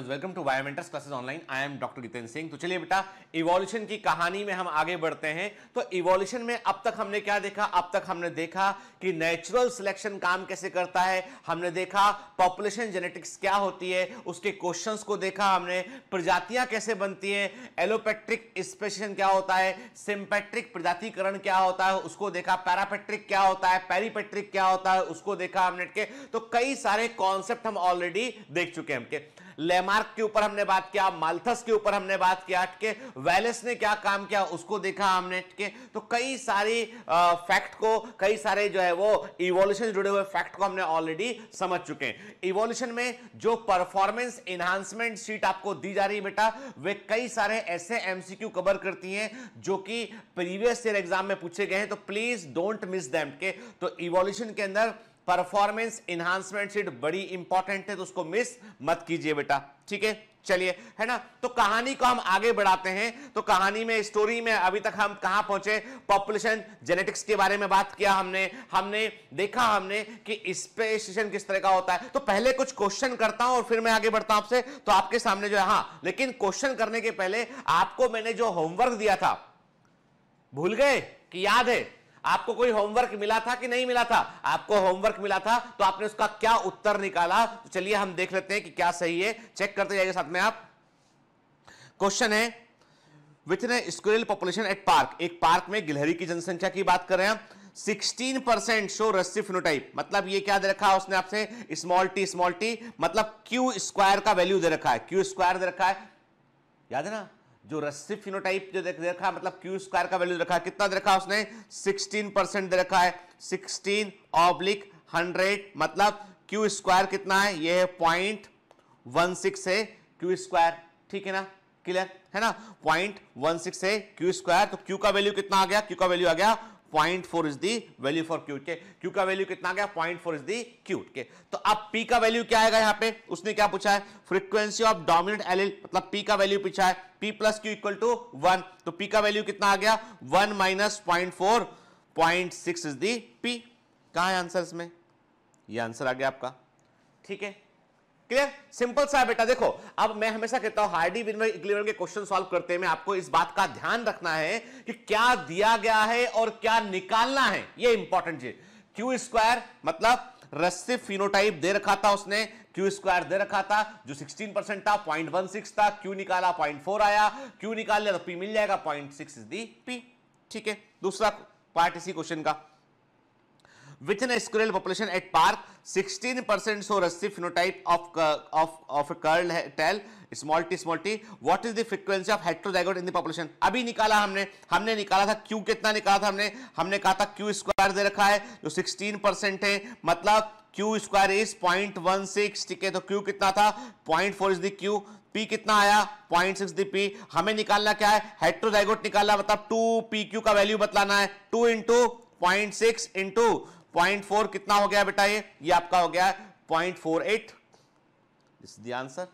Students welcome to Biomentors classes online I am doctor Jiten Singh तो चलिए बेटा इवोल्यूशन की कहानी में हम आगे बढ़ते हैं तो इवोल्यूशन में अब तक हमने क्या देखा अब तक हमने देखा कि नेचुरल सिलेक्शन काम कैसे करता है हमने देखा पॉपुलेशन जेनेटिक्स क्या होती है उसके क्वेश्चन को देखा हमने प्रजातियां कैसे बनती है एलोपेट्रिक स्पेशन क्या होता है सिंपेट्रिक प्रजातिकरण क्या होता है उसको देखा पैरापेट्रिक क्या होता है पेरीपेट्रिक क्या होता है उसको देखा हमने के तो कई सारे कॉन्सेप्ट हम ऑलरेडी देख चुके हैं लेमार्क के ऊपर हमने बात किया माल्थस के ऊपर हमने बात किया अटके वैलेस ने क्या काम किया उसको देखा हमने के तो कई सारी फैक्ट को कई सारे जो है वो इवोल्यूशन से जुड़े हुए फैक्ट को हमने ऑलरेडी समझ चुके हैं इवोल्यूशन में जो परफॉर्मेंस इन्हांसमेंट सीट आपको दी जा रही है बेटा वे कई सारे ऐसे एमसीक्यू कवर करती हैं जो कि प्रीवियस ईयर एग्जाम में पूछे गए हैं तो प्लीज डोंट मिस दैम के तो इवोल्यूशन के अंदर परफॉर्मेंस इन्हांसमेंट सीट बड़ी इंपॉर्टेंट है तो उसको मिस मत कीजिए बेटा ठीक है चलिए है ना तो कहानी को हम आगे बढ़ाते हैं तो कहानी में स्टोरी में अभी तक हम कहां पहुंचे पॉपुलेशन जेनेटिक्स के बारे में बात किया हमने हमने देखा हमने कि स्पेसिएशन किस तरह का होता है तो पहले कुछ क्वेश्चन करता हूं और फिर मैं आगे बढ़ता हूं आपसे तो आपके सामने जो है हां लेकिन क्वेश्चन करने के पहले आपको मैंने जो होमवर्क दिया था भूल गए कि याद है आपको कोई होमवर्क मिला था कि नहीं मिला था आपको होमवर्क मिला था तो आपने उसका क्या उत्तर निकाला तो चलिए हम देख लेते हैं कि क्या सही है चेक करते जाइए साथ में आप क्वेश्चन है with an population at park एक पार्क में गिलहरी की जनसंख्या की बात कर रहे हैं 16 परसेंट शो रस्सी फिनोटाइप मतलब ये क्या दे रखा है उसने आपसे स्मॉल टी स्मॉल टी मतलब क्यू स्क्वायर का वैल्यू दे रखा है क्यू स्क्वायर दे रखा है याद है ना जो रस्सी फिनोटाइप जो देख रखा मतलब क्यू स्क्वायर का वैल्यू रखा कितना दे रखा उसने 16 परसेंट दे रखा है 16 ऑब्लिक 100 मतलब क्यू स्क्वायर कितना है ये है पॉइंट वन सिक्स है क्यू स्क्वायर ठीक है ना क्लियर है ना पॉइंट वन सिक्स है क्यू स्क्वायर तो क्यू का वैल्यू कितना आ गया क्यू का वैल्यू आ गया point four is the value for q के क्यू का वैल्यू कितना गया point four is the q के तो अब पी का वैल्यू क्या आएगा यहाँ पे उसने क्या पूछा है फ्रीक्वेंसी ऑफ डोमिनेंट एलिल मतलब पी का वैल्यू पूछा है p plus q equal to one तो पी का वैल्यू कितना आ गया one minus point four point six is the p कहा है आंसर इसमें यह आंसर आ गया आपका ठीक है क्लियर सिंपल सा है बेटा देखो अब मैं हमेशा कहता हूं हार्डी विनमय के क्वेश्चन सॉल्व करते हुए आपको इस बात का ध्यान रखना है कि क्या दिया गया है और क्या निकालना है ये इंपॉर्टेंट चीज क्यू स्क्वायर मतलब रस्सी फिनोटाइप दे रखा था उसने क्यू स्क्वायर दे रखा था जो 16 परसेंट था सिक्स था क्यू निकाला फोर आया क्यू निकाल लिया तो पी मिल जाएगा पॉइंट इज दी पी ठीक है दूसरा पार्ट इसी क्वेश्चन का within squirrel population at park 16% percent so रस्सी phenotype of of of curl tail small t small t what is the frequency of heterozygote in the अभी निकाला हमने हमने निकाला था क्यू कितना निकाला था हमने हमने कहा था क्यू स्क्वायर दे रखा है जो 16% परसेंट है मतलब q square is point one six ठीक है तो क्यू कितना था point four is the q p कितना आया पॉइंट सिक्स दी पी हमें निकालना क्या है हेट्रोजाइगोट निकालना मतलब टू पी क्यू का वैल्यू बतलाना है two into point six into point four कितना हो गया बेटा ये ये आपका हो गया point four eight is the answer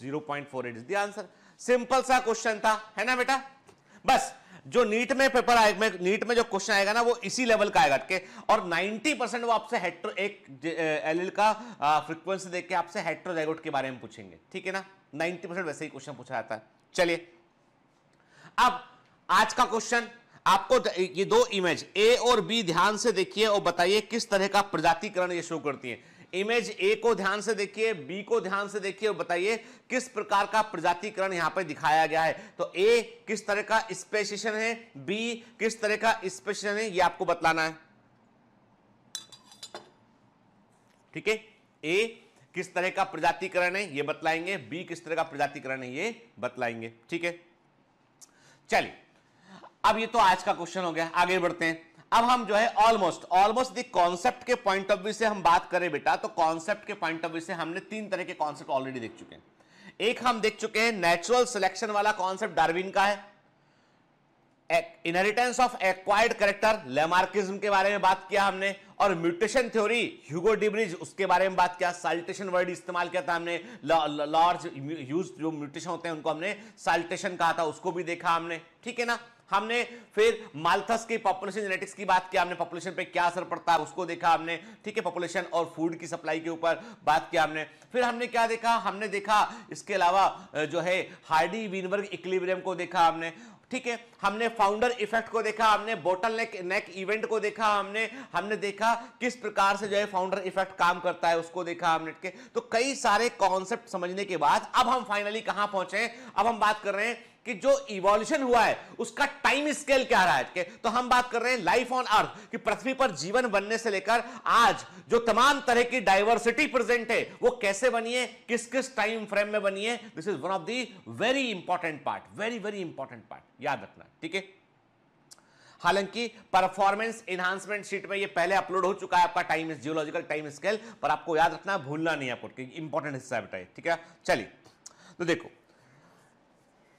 zero point four eight is the answer simple सा क्वेश्चन था है ना बेटा बस जो नीट में पेपर आएगा नीट में जो क्वेश्चन आएगा ना वो इसी लेवल का आएगा के और 90 परसेंट वो आपसे हेट्रो एक एलएल का फ्रीक्वेंसी देख के आपसे हेट्रोजाइगोट के बारे में पूछेंगे ठीक है ना 90 परसेंट वैसे ही क्वेश्चन पूछा जाता है चलिए अब आज का क्वेश्चन आपको ये दो इमेज ए और बी ध्यान से देखिए और बताइए किस तरह का प्रजातिकरण ये शो करती है इमेज ए को ध्यान से देखिए बी को ध्यान से देखिए और बताइए किस प्रकार का प्रजातिकरण यहां पर दिखाया गया है तो ए किस तरह का स्पेशन है बी किस तरह का स्पेशन है यह आपको बतलाना है ठीक है ए किस तरह का प्रजातिकरण है ये बतलाएंगे बी किस तरह का प्रजातिकरण है ये बतलाएंगे ठीक है चलिए अब ये तो आज का क्वेश्चन हो गया आगे बढ़ते हैं अब हम जो है ऑलमोस्ट ऑलमोस्ट दी कॉन्सेप्ट के पॉइंट ऑफ व्यू से हम बात करें बेटा तो कॉन्सेप्ट के पॉइंट ऑफ व्यू से हमने तीन तरह के कॉन्सेप्ट ऑलरेडी देख चुके हैं एक हम देख चुके हैं नेचुरल सिलेक्शन वाला कॉन्सेप्ट डार्विन का है inheritance of acquired character Lamarckism के बारे में बात किया हमने और म्यूटेशन थ्योरी ह्यूगो डिब्रिज उसके बारे में बात किया साल्टेशन वर्ड इस्तेमाल किया था हमने लार्ज यूज जो म्यूटेशन होते हैं उनको हमने साल्टेशन कहा था उसको भी देखा हमने ठीक है ना हमने फिर माल्थस के पॉपुलेशन जेनेटिक्स की बात की हमने पॉपुलेशन पे क्या असर पड़ता है उसको देखा हमने ठीक है पॉपुलेशन और फूड की सप्लाई के ऊपर बात किया हमने फिर हमने क्या देखा हमने देखा इसके अलावा जो है हार्डी वीनबर्ग इक्लिब्रियम को देखा हमने ठीक है हमने फाउंडर इफेक्ट को देखा हमने बोटल नेक नेक इवेंट को देखा हमने हमने देखा किस प्रकार से जो है फाउंडर इफेक्ट काम करता है उसको देखा हमने के तो कई सारे कॉन्सेप्ट समझने के बाद अब हम फाइनली कहां पहुंचे अब हम बात कर रहे हैं कि जो इवोल्यूशन हुआ है उसका टाइम स्केल क्या रहा है तो हम बात कर रहे हैं लाइफ ऑन अर्थ कि पृथ्वी पर जीवन बनने से लेकर आज जो तमाम तरह की डाइवर्सिटी प्रेजेंट है वो कैसे बनी है किस किस टाइम फ्रेम में बनी है this is one of the very important part very very important part याद रखना ठीक है हालांकि परफॉर्मेंस एनहांसमेंट शीट में ये पहले अपलोड हो चुका है आपका टाइम इस जियोलॉजिकल टाइम स्केल पर आपको याद रखना भूलना नहीं है आपको इंपॉर्टेंट हिस्सा है बताइए ठीक है चलिए तो देखो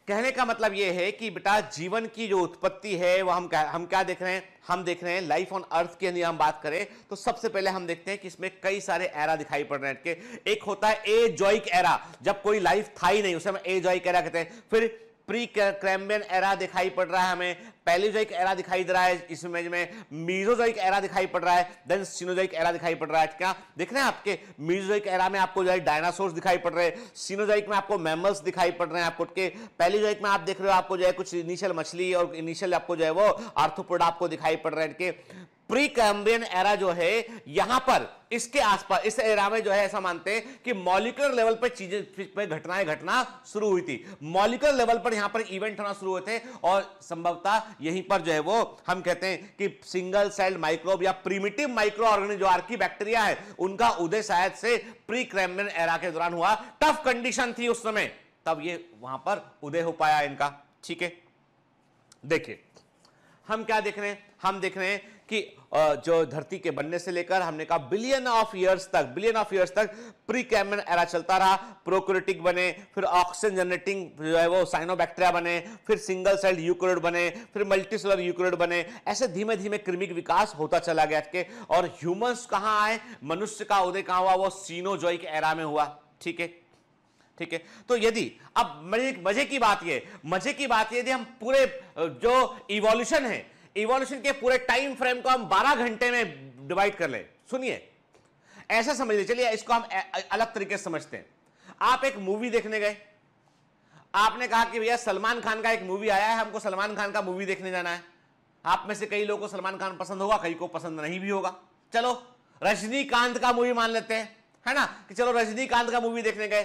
कहने का मतलब यह है कि बेटा जीवन की जो उत्पत्ति है वह हम क्या हम क्या देख रहे हैं हम देख रहे हैं लाइफ ऑन अर्थ की यदि हम बात करें तो सबसे पहले हम देखते हैं कि इसमें कई सारे एरा दिखाई पड़ रहे हैं के एक होता है ए जॉइक एरा जब कोई लाइफ था ही नहीं उसे हम ए जॉइक एरा कहते हैं फिर प्री क्रैम्बियन एरा दिखाई पड़ रहा है हमें पैलिजोइक एरा दिखाई दे रहा है इस इमेज में मीजोजोइक एरा दिखाई पड़ रहा है देन सिनोजोइक एरा दिखाई पड़ रहा है क्या देख रहे हैं आपके मीजोजोइक एरा में आपको जो है डायनासोर्स दिखाई पड़ रहे हैं सिनोजोइक में आपको मैमल्स दिखाई पड़ रहे हैं आपको के पैलिजोइक में आप देख रहे हो आपको जो है कुछ इनिशियल मछली और इनिशियल आपको जो है वो आर्थोपोड आपको दिखाई पड़ रहे हैं प्री कैम्बियन एरा जो है यहां पर इसके आसपास इस एरा में जो है ऐसा मानते हैं कि मॉलिकुलर लेवल पर चीजें पे घटनाएं घटना शुरू हुई थी मॉलिकुलर लेवल पर यहां पर इवेंट होना शुरू हुए थे और संभवतः यहीं पर जो है वो हम कहते हैं कि सिंगल सेल माइक्रोब या प्रीमिटिव माइक्रो ऑर्गेनिज जो आर्की बैक्टीरिया है उनका उदय शायद से प्री क्रैम्बियन एरा के दौरान हुआ टफ कंडीशन थी उस समय तब ये वहां पर उदय हो पाया इनका ठीक है देखिए हम क्या देख रहे हैं हम देख रहे हैं कि जो धरती के बनने से लेकर हमने कहा बिलियन ऑफ ईयर्स तक बिलियन ऑफ ईयर्स तक प्री कैमन एरा चलता रहा प्रोक्रोटिक बने फिर ऑक्सीजन जनरेटिंग जो है वो साइनोबैक्टेरिया बने फिर सिंगल सेल यूक्रोड बने फिर मल्टीसेलर यूक्रोड बने ऐसे धीमे धीमे कृमिक विकास होता चला गया के और ह्यूमंस कहाँ आए मनुष्य का उदय कहाँ हुआ वो सीनोजोइक एरा में हुआ ठीक है ठीक है तो यदि अब मजे की बात ये मजे की बात ये यदि हम पूरे जो इवोल्यूशन है इवोल्यूशन के पूरे टाइम फ्रेम को हम 12 घंटे में डिवाइड कर लें सुनिए ऐसा समझ लीजिए चलिए इसको हम अलग तरीके से समझते हैं आप एक मूवी देखने गए आपने कहा कि भैया सलमान खान का एक मूवी आया है हमको सलमान खान का मूवी देखने जाना है आप में से कई लोगों को सलमान खान पसंद होगा कई को पसंद नहीं भी होगा चलो रजनीकांत का मूवी मान लेते हैं है ना कि चलो रजनीकांत का मूवी देखने गए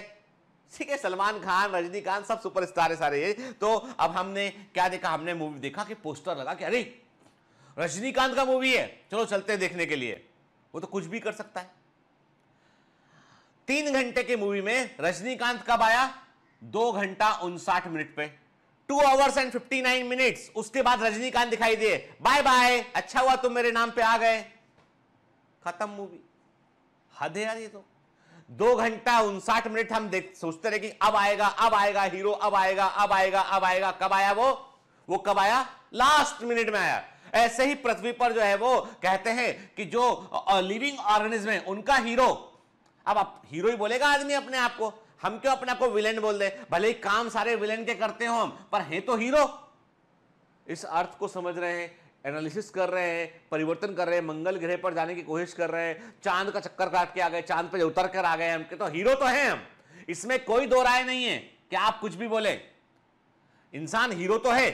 ठीक है सलमान खान रजनीकांत सब सुपरस्टार है सारे ये तो अब हमने क्या देखा हमने मूवी देखा कि पोस्टर लगा कि अरे रजनीकांत का मूवी है चलो चलते हैं देखने के लिए वो तो कुछ भी कर सकता है तीन घंटे की मूवी में रजनीकांत कब आया दो घंटा उनसाठ मिनट पे two hours and fifty nine minutes उसके बाद रजनीकांत दिखाई दिए बाय बाय अच्छा हुआ तुम मेरे नाम पे आ गए खत्म मूवी हद है यार ये तो दो घंटा उनसाठ मिनट हम देख सोचते रहे कि अब आएगा अब आएगा हीरो अब आएगा अब आएगा अब आएगा कब आया वो वो कब आया लास्ट मिनट में आया ऐसे ही पृथ्वी पर जो है वो कहते हैं कि जो लिविंग ऑर्गेनिज्म है उनका हीरो अब आप हीरो ही बोलेगा आदमी अपने आप को हम क्यों अपने आप को विलेन बोल दे भले ही काम सारे विलेन के करते हो हम पर हैं तो हीरो इस अर्थ को समझ रहे हैं एनालिसिस कर रहे हैं परिवर्तन कर रहे हैं मंगल ग्रह पर जाने की कोशिश कर रहे हैं चांद का चक्कर काट के आ गए चांद पर उतर कर आ गए हम तो हीरो तो हैं हम इसमें कोई दो राय नहीं है कि आप कुछ भी बोले इंसान हीरो तो है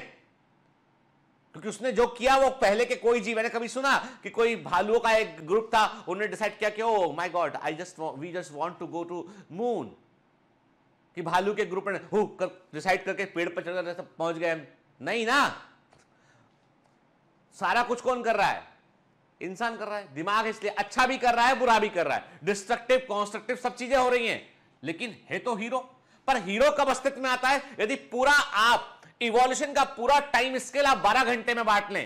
क्योंकि उसने जो किया वो पहले के कोई जी मैंने कभी सुना कि कोई भालुओं का एक ग्रुप था उन्होंने डिसाइड किया कि oh my God I just we just want to go to moon कि भालू के ग्रुप ने डिसाइड कर, करके पेड़ पर चढ़ पहुंच गए नहीं ना सारा कुछ कौन कर रहा है इंसान कर रहा है दिमाग इसलिए अच्छा भी कर रहा है बुरा भी कर रहा है डिस्ट्रक्टिव कॉन्स्ट्रक्टिव सब चीजें हो रही हैं लेकिन है तो हीरो पर हीरो कब अस्तित्व में आता है यदि पूरा आप इवोल्यूशन का पूरा टाइम स्केल आप बारह घंटे में बांट लें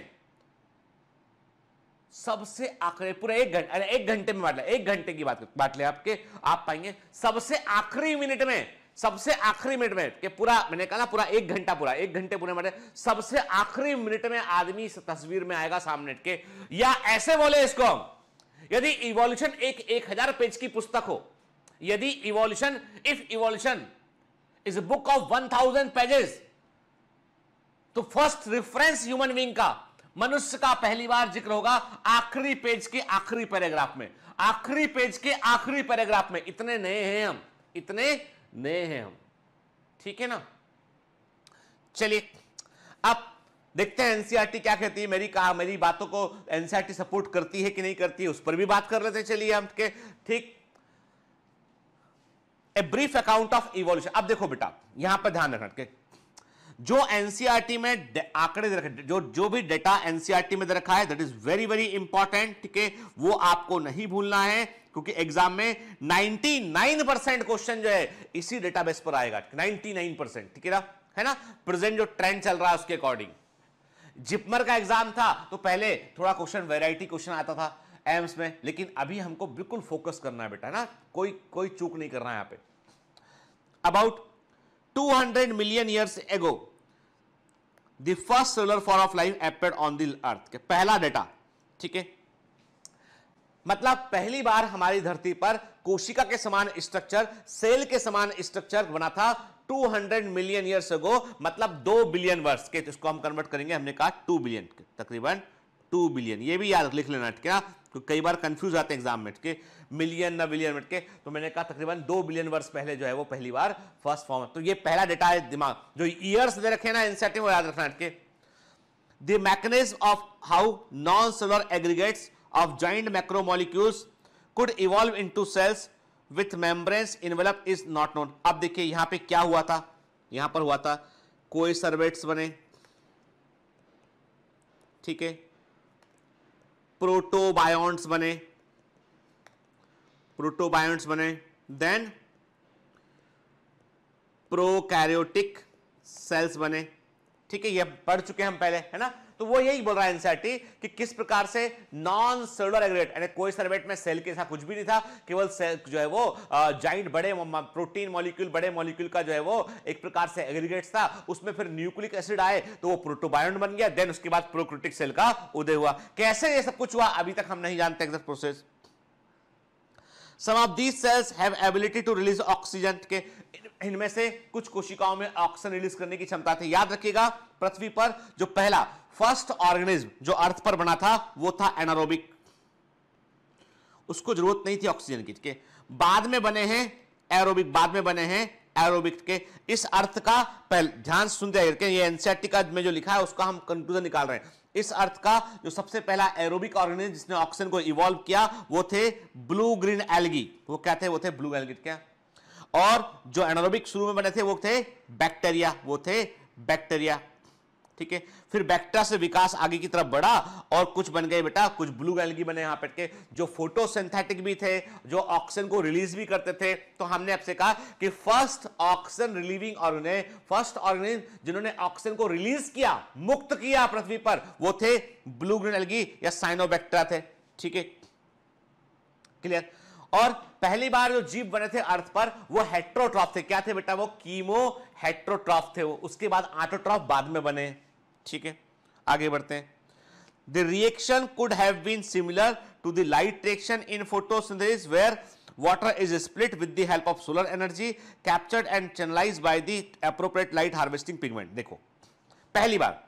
सबसे आखिरी पूरा एक घंटे एक घंटे में बांट लें एक घंटे की बात बांट लें आपके आप पाएंगे सबसे आखिरी मिनट में सबसे आखिरी मिनट में कि पूरा मैंने कहा ना पूरा एक घंटा पूरा एक घंटे पूरे मिनट सबसे आखिरी मिनट में आदमी इस तस्वीर में आएगा सामने के या ऐसे बोले इसको यदि इवोल्यूशन एक एक हजार पेज की पुस्तक हो यदि evolution if evolution is book of one thousand pages तो फर्स्ट रिफरेंस ह्यूमन बींग का मनुष्य का पहली बार जिक्र होगा आखिरी पेज के आखिरी पैराग्राफ में आखिरी पेज के आखिरी पैराग्राफ में इतने नए हैं हम इतने नए हैं हम ठीक है ना चलिए अब देखते हैं एनसीईआरटी e क्या कहती है मेरी कहा मेरी बातों को एनसीईआरटी e सपोर्ट करती है कि नहीं करती है उस पर भी बात कर लेते चलिए हम के ठीक a brief account of evolution अब देखो बेटा यहां पर ध्यान रखना जो एनसीईआरटी e में आंकड़े जो जो भी डेटा एनसीईआरटी में दे रखा है that is very very important ठीक है वो आपको नहीं भूलना है क्योंकि एग्जाम में 99 परसेंट क्वेश्चन जो है इसी डेटाबेस पर आएगा 99 परसेंट ठीक है ना है ना प्रेजेंट जो ट्रेंड चल रहा है उसके अकॉर्डिंग जिपमर का एग्जाम था तो पहले थोड़ा क्वेश्चन वेराइटी क्वेश्चन आता था एम्स में लेकिन अभी हमको बिल्कुल फोकस करना है बेटा है ना कोई कोई चूक नहीं करना है यहां पर about hundred million years ago the first cellular form of life appeared on the earth पहला डेटा ठीक है मतलब पहली बार हमारी धरती पर कोशिका के समान स्ट्रक्चर सेल के समान स्ट्रक्चर बना था 200 मिलियन ईयर्स अगो मतलब दो बिलियन वर्ष के तो इसको हम कन्वर्ट करेंगे हमने कहा टू बिलियन तकरीबन टू बिलियन ये भी याद लिख लेना ठीक है तो कई बार कंफ्यूज आते हैं एग्जाम में के मिलियन ना बिलियन मिट के तो मैंने कहा तकरीबन दो बिलियन वर्ष पहले जो है वो पहली बार फर्स्ट फॉर्म तो ये पहला डेटा है दिमाग जो ईयर्स दे रखे ना इनसेटिव याद रखना अटके the mechanism of how non cellular aggregates of giant macromolecules could evolve into cells with membranes enveloped is not known अब देखिए यहां पे क्या हुआ था यहां पर हुआ था कोई सर्वेट्स बने ठीक है प्रोटोबायोन्ट्स बने प्रोटोबायोन्ट्स बने देन प्रोकैरियोटिक सेल्स बने ठीक है ये पढ़ चुके हैं हम पहले है ना तो वो यही बोल रहा है एनसीआरटी e कि किस प्रकार से नॉन सेलर एग्रेट यानी कोई सर्वेट में सेल के साथ कुछ भी नहीं था केवल सेल जो है वो जाइंट बड़े प्रोटीन मॉलिक्यूल बड़े मॉलिक्यूल का जो है वो एक प्रकार से एग्रीगेट था उसमें फिर न्यूक्लिक एसिड आए तो वो प्रोटोबायोन बन गया देन उसके बाद प्रोक्रिटिक सेल का उदय हुआ कैसे ये सब कुछ हुआ अभी तक हम नहीं जानते exact process some of these cells have ability to release oxygen के इनमें से कुछ कोशिकाओं में ऑक्सीजन रिलीज करने की क्षमता थी याद रखिएगा पृथ्वी पर जो पहला फर्स्ट ऑर्गेनिज्म जो अर्थ पर बना था वो था एनारोबिक उसको जरूरत नहीं थी ऑक्सीजन की के बाद में बने हैं एरोबिक बाद में बने हैं एरोबिक के इस अर्थ का पहले ध्यान सुन दिया ये एनसीआरटी e का में जो लिखा है उसका हम कंक्लूजन निकाल रहे हैं इस अर्थ का जो सबसे पहला एरोबिक ऑर्गेनिज्म जिसने ऑक्सीजन को इवॉल्व किया वो थे ब्लू ग्रीन एलगी वो क्या थे वो थे ब्लू एलगी क्या और जो एनारोबिक शुरू में बने थे वो थे बैक्टीरिया वो थे बैक्टीरिया ठीक है फिर बैक्टीरिया से विकास आगे की तरफ बढ़ा और कुछ बन गए बेटा कुछ ब्लू गैलगी बने यहां पर जो फोटोसिंथेटिक भी थे जो ऑक्सीजन को रिलीज भी करते थे तो हमने आपसे कहा कि first oxygen releasing organism first organism जिन्होंने ऑक्सीजन को रिलीज किया मुक्त किया पृथ्वी पर वो थे ब्लू ग्रीन एल्गी या साइनोबैक्टेरिया थे ठीक है क्लियर और पहली बार जो जीव बने थे अर्थ पर वो हेट्रोट्रॉफ थे क्या थे बेटा वो कीमो हेट्रोट्रॉफ थे वो उसके बाद आटोट्रॉफ बाद में बने ठीक है आगे बढ़ते हैं the reaction could have been similar to the light reaction in photosynthesis where water is split with the help of solar energy captured and channelise by the appropriate light harvesting pigment देखो पहली बार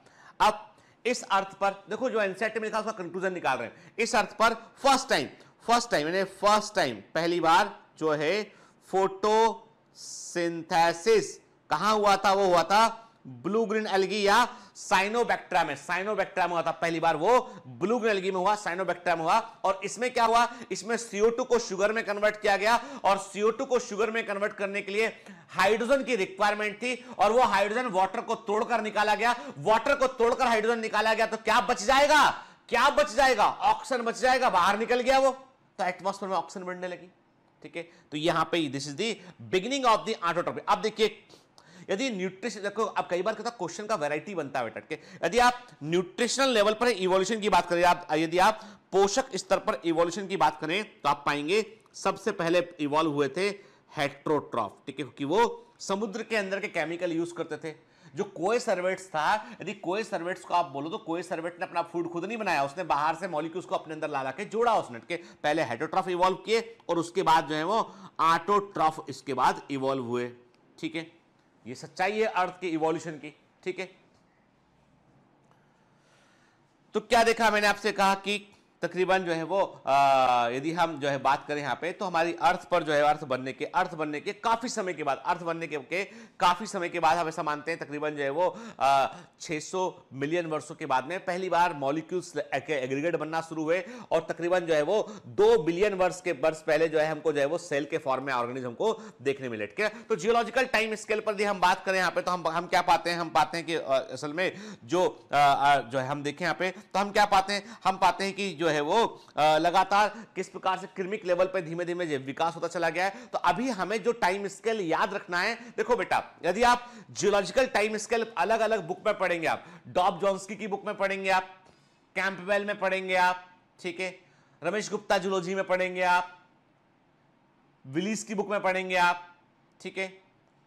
अब इस earth पर देखो जो NCERT में लिखा उसका कंक्लूजन निकाल रहे हैं इस अर्थ पर फर्स्ट टाइम फर्स्ट टाइम यानी फर्स्ट टाइम पहली बार जो है फोटोसिंथेसिस कहाँ हुआ था वो हुआ था ब्लू ग्रीन एलगी या साइनोबैक्ट्रा में साइनोबैक्ट्रा में हुआ था पहली बार वो ब्लू ग्रीन एलगी में हुआ साइनोबैक्ट्रा में हुआ और इसमें क्या हुआ इसमें CO2 को शुगर में कन्वर्ट किया गया और CO2 को शुगर में कन्वर्ट करने के लिए हाइड्रोजन की रिक्वायरमेंट थी और वो हाइड्रोजन वाटर को तोड़कर निकाला गया वाटर को तोड़कर हाइड्रोजन निकाला गया तो क्या बच जाएगा क्या बच जाएगा ऑक्सीजन बच जाएगा बाहर निकल गया वो तो एटमॉस्फेयर में ऑक्सीजन बढ़ने लगी ठीक है तो यहां पे this is the beginning of the autotrophy अब देखिए यदि न्यूट्रिशन देखो अब कई बार कहता क्वेश्चन का वैरायटी बनता है बेटा यदि आप न्यूट्रिशनल लेवल पर इवोल्यूशन की बात करें आप यदि आप पोषक स्तर पर इवोल्यूशन की बात करें तो आप पाएंगे सबसे पहले इवॉल्व हुए थे हेट्रोट्रॉफ ठीक है क्योंकि वो समुद्र के अंदर के केमिकल यूज करते थे जो कोए सर्वेट्स था यदि कोए सर्वेट्स को आप बोलो तो कोए सर्वेट ने अपना फूड खुद नहीं बनाया उसने बाहर से मॉलिक्यूल्स को अपने अंदर ला ला के जोड़ा उसने के पहले हेटोट्रॉफ इवॉल्व किए और उसके बाद जो है वो आटोट्रॉफ इसके बाद इवॉल्व हुए ठीक है ये सच्चाई है अर्थ के इवोल्यूशन की ठीक है तो क्या देखा मैंने आपसे कहा कि तकरीबन जो है वो यदि हम जो है बात करें यहाँ पे तो हमारी अर्थ पर जो है अर्थ बनने के अर्थ बनने के काफ़ी समय के बाद अर्थ बनने के, के काफ़ी समय के बाद हम ऐसा मानते हैं तकरीबन जो है वो छः मिलियन वर्षों के बाद में पहली बार मॉलिक्यूल्स के एग्रीगेट बनना शुरू हुए और तकरीबन जो है वो दो बिलियन वर्ष के वर्ष पहले जो है हमको जो है वो सेल के फॉर्म में ऑर्गेनिज्म को देखने मिले ठीक है तो जियोलॉजिकल टाइम स्केल पर यदि हम बात करें यहाँ पे तो हम हम क्या पाते हैं हम पाते हैं कि असल में जो जो है हम देखें यहाँ पे तो हम क्या पाते हैं हम पाते हैं कि जो है वो लगातार किस प्रकार से क्रिमिक लेवल पर धीमे धीमे विकास होता चला गया है तो अभी हमें जो टाइम स्केल याद रखना है देखो बेटा यदि आप जियोलॉजिकल टाइम स्केल अलग अलग बुक में पढ़ेंगे आप डॉब जॉन्सकी की बुक में पढ़ेंगे आप कैंपवेल में पढ़ेंगे आप ठीक है रमेश गुप्ता जुलोजी में पढ़ेंगे आप विलीस की बुक में पढ़ेंगे आप ठीक है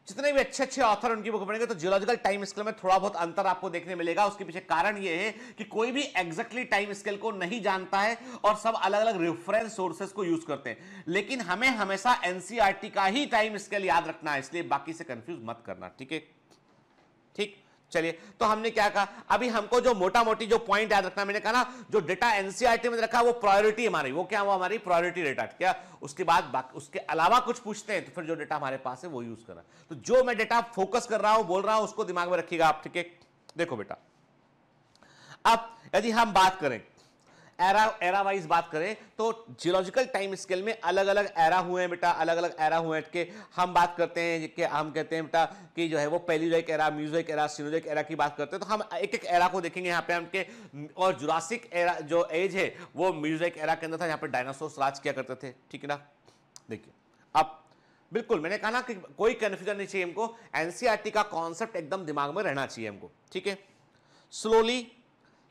जितने भी अच्छे अच्छे ऑथर उनकी बुक पढ़ेंगे तो जियोलॉजिकल टाइम स्केल में थोड़ा बहुत अंतर आपको देखने मिलेगा उसके पीछे कारण यह है कि कोई भी एग्जैक्टली टाइम स्केल को नहीं जानता है और सब अलग अलग रेफरेंस सोर्सेस को यूज करते हैं लेकिन हमें हमेशा एनसीआरटी e का ही टाइम स्केल याद रखना है इसलिए बाकी से कंफ्यूज मत करना ठीक है ठीक चलिए तो हमने क्या कहा अभी हमको जो मोटा मोटी जो पॉइंट याद रखना मैंने कहा ना जो डेटा एनसीआरटी में रखा वो प्रायोरिटी हमारी वो क्या वो हमारी प्रायोरिटी डेटा क्या उसके बाद उसके अलावा कुछ पूछते हैं तो फिर जो डेटा हमारे पास है वो यूज करना तो जो मैं डेटा फोकस कर रहा हूं बोल रहा हूं उसको दिमाग में रखिएगा आप ठीक है देखो बेटा अब यदि हम बात करें एरा एरा वाइज बात करें तो जियोलॉजिकल टाइम स्केल में अलग अलग एरा हुए हैं बेटा अलग अलग एरा हुए हैं के हम बात करते हैं कि हम कहते हैं बेटा कि जो है वो पहली Paleozoic era Mesozoic era Cenozoic era की बात करते हैं तो हम एक एक एरा को देखेंगे यहाँ पे हम के और जुरासिक एरा जो एज है वो म्यूजिक एरा के अंदर था यहाँ पर डायनासोर राज किया करते थे ठीक है ना देखिए अब बिल्कुल मैंने कहा ना कि कोई कन्फ्यूजन नहीं चाहिए हमको एनसीईआरटी e का कॉन्सेप्ट एकदम दिमाग में रहना चाहिए हमको ठीक है slowly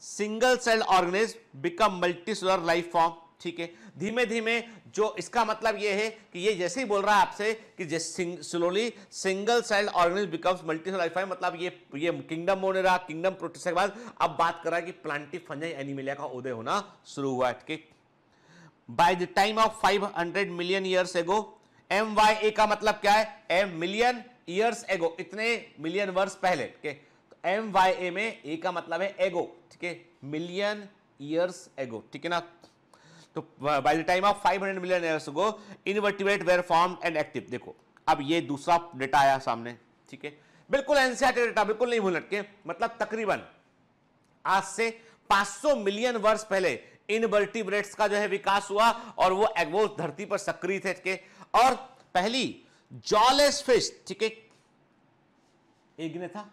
single cell organism become multicellular life form ठीक है धीमे धीमे जो इसका मतलब यह है कि ये जैसे ही बोल रहा है आपसे कि slowly single cell organism becomes multi form मतलब ये ये किंगडम होने रहा किंगडम प्रोटेस्ट के बाद अब बात कर रहा है कि प्लांटी फंजाई एनिमिलिया का उदय होना शुरू हुआ है by the time of 500 million years ago M Y A का मतलब क्या है एम मिलियन ईयर्स एगो इतने मिलियन वर्ष पहले ठीक एम वाई ए में ए का मतलब है एगो ठीक है मिलियन ईयर्स एगो ठीक है ना तो by the time of 500 million years go invertebrate were form and active देखो अब ये दूसरा डेटा आया सामने ठीक है बिल्कुल एनसीआर डेटा बिल्कुल नहीं भूल के मतलब तकरीबन आज से 500 मिलियन वर्ष पहले इनवर्टिब्रेट्स का जो है विकास हुआ और वो एग्वो धरती पर सक्रिय थे के और पहली जॉलेस फिश ठीक है एक ने था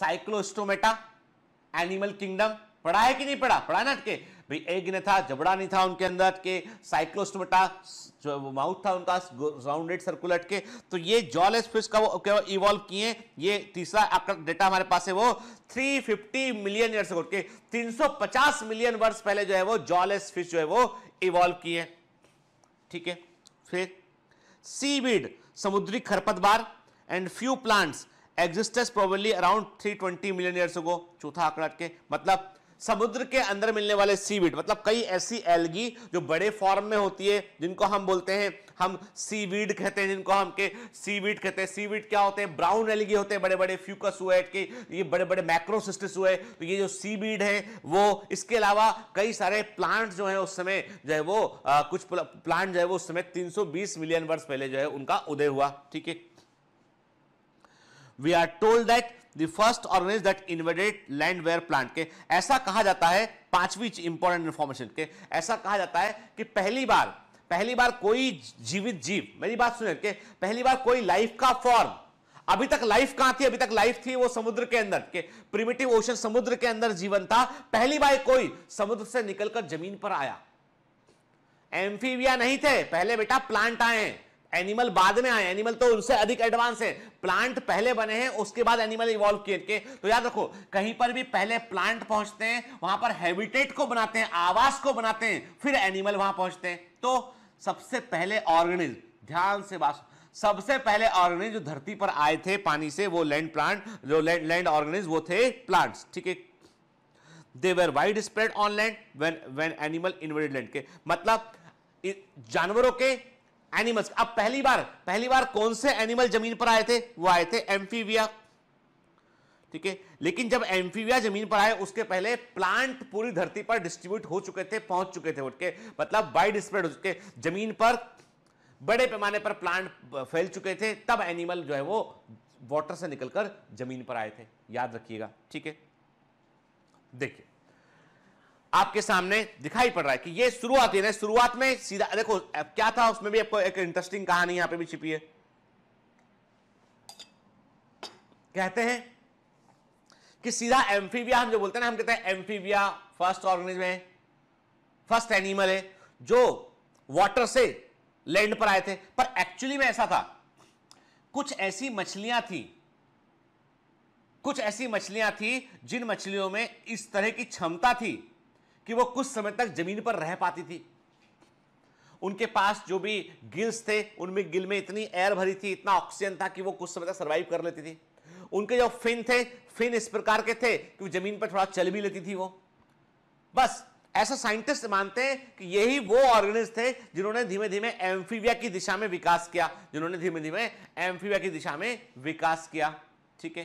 साइक्लोस्टोमेटा एनिमल किंगडम पढ़ा है कि नहीं पढ़ा पढ़ा ना के भाई एग नहीं था जबड़ा नहीं था उनके अंदर के साइक्लोस्टोमेटा जो माउथ था उनका राउंडेड सर्कुलर के तो ये जॉलेस फिश का वो क्या इवॉल्व किए ये तीसरा डेटा हमारे पास है वो 350 मिलियन ईयर उठ के तीन मिलियन वर्ष पहले जो है वो जॉलेस फिश जो है वो इवॉल्व किए ठीक है फिर सीवीड समुद्री खरपतवार and few plants existence probably around 320 million years ago चौथा आंकड़ा के मतलब समुद्र के अंदर मिलने वाले सीवीड मतलब कई ऐसी एलगी जो बड़े फॉर्म में होती है जिनको हम बोलते हैं हम सीवीड कहते हैं जिनको हम के सीवीड कहते हैं सीवीड क्या होते हैं ब्राउन एलगी होते हैं बड़े बड़े फ्यूकस हुए के ये बड़े बड़े मैक्रोसिस्टिस हुए तो ये जो सीवीड है वो इसके अलावा कई सारे प्लांट जो है उस समय जो है वो आ, कुछ प्लांट जो है वो उस समय तीन मिलियन वर्ष पहले जो है उनका उदय हुआ ठीक है we are told that the first organisms that invaded land were plant के ऐसा कहा जाता है पांचवी इंपॉर्टेंट इंफॉर्मेशन के ऐसा कहा जाता है कि पहली बार पहली बार कोई जीवित जीव मेरी बात सुन के पहली बार कोई लाइफ का फॉर्म अभी तक लाइफ कहां थी अभी तक लाइफ थी वो समुद्र के अंदर के प्रिमिटिव ओशन समुद्र के अंदर जीवन था पहली बार कोई समुद्र से निकलकर जमीन पर आया एम्फीविया नहीं थे पहले बेटा प्लांट आए एनिमल बाद में आए एनिमल तो उनसे अधिक एडवांस है प्लांट पहले बने हैं उसके बाद एनिमल इवॉल्व किए के तो याद रखो कहीं पर भी पहले प्लांट पहुंचते हैं वहां पर हैबिटेट को बनाते हैं आवास को बनाते हैं फिर एनिमल वहां पहुंचते हैं तो सबसे पहले ऑर्गेनिज ध्यान से बात सबसे पहले ऑर्गेनिज जो धरती पर आए थे पानी से वो लैंड प्लांट जो लैंड लैंड ऑर्गेनिज वो थे प्लांट्स ठीक है they were wide spread on land when when animal invaded land के मतलब जानवरों के एनिमल्स अब पहली बार पहली बार कौन से एनिमल जमीन पर आए थे वो आए थे एम्फीविया ठीक है लेकिन जब एम्फीविया जमीन पर आए उसके पहले प्लांट पूरी धरती पर डिस्ट्रीब्यूट हो चुके थे पहुंच चुके थे उठ के मतलब वाइड स्प्रेड हो चुके जमीन पर बड़े पैमाने पर प्लांट फैल चुके थे तब एनिमल जो है वो वाटर से निकलकर जमीन पर आए थे याद रखिएगा ठीक है देखिए आपके सामने दिखाई पड़ रहा है कि ये शुरुआत है शुरुआत में सीधा देखो क्या था उसमें भी आपको एक इंटरेस्टिंग कहानी यहां पे भी छिपी है कहते हैं कि सीधा एम्फीबिया हम जो बोलते हैं ना हम कहते हैं एम्फीबिया फर्स्ट ऑर्गेनिज्म है फर्स्ट एनिमल है जो वाटर से लैंड पर आए थे पर एक्चुअली में ऐसा था कुछ ऐसी मछलियां थी कुछ ऐसी मछलियां थी जिन मछलियों में इस तरह की क्षमता थी कि वो कुछ समय तक जमीन पर रह पाती थी उनके पास जो भी गिल्स थे उनमें गिल में इतनी एयर भरी थी इतना ऑक्सीजन था कि वो कुछ समय तक सर्वाइव कर लेती थी उनके जो फिन थे फिन इस प्रकार के थे कि जमीन पर थोड़ा चल भी लेती थी वो बस ऐसा साइंटिस्ट मानते हैं कि यही वो ऑर्गेनिज थे जिन्होंने धीमे धीमे एम्फीविया की दिशा में विकास किया जिन्होंने धीमे धीमे एम्फीविया की दिशा में विकास किया ठीक है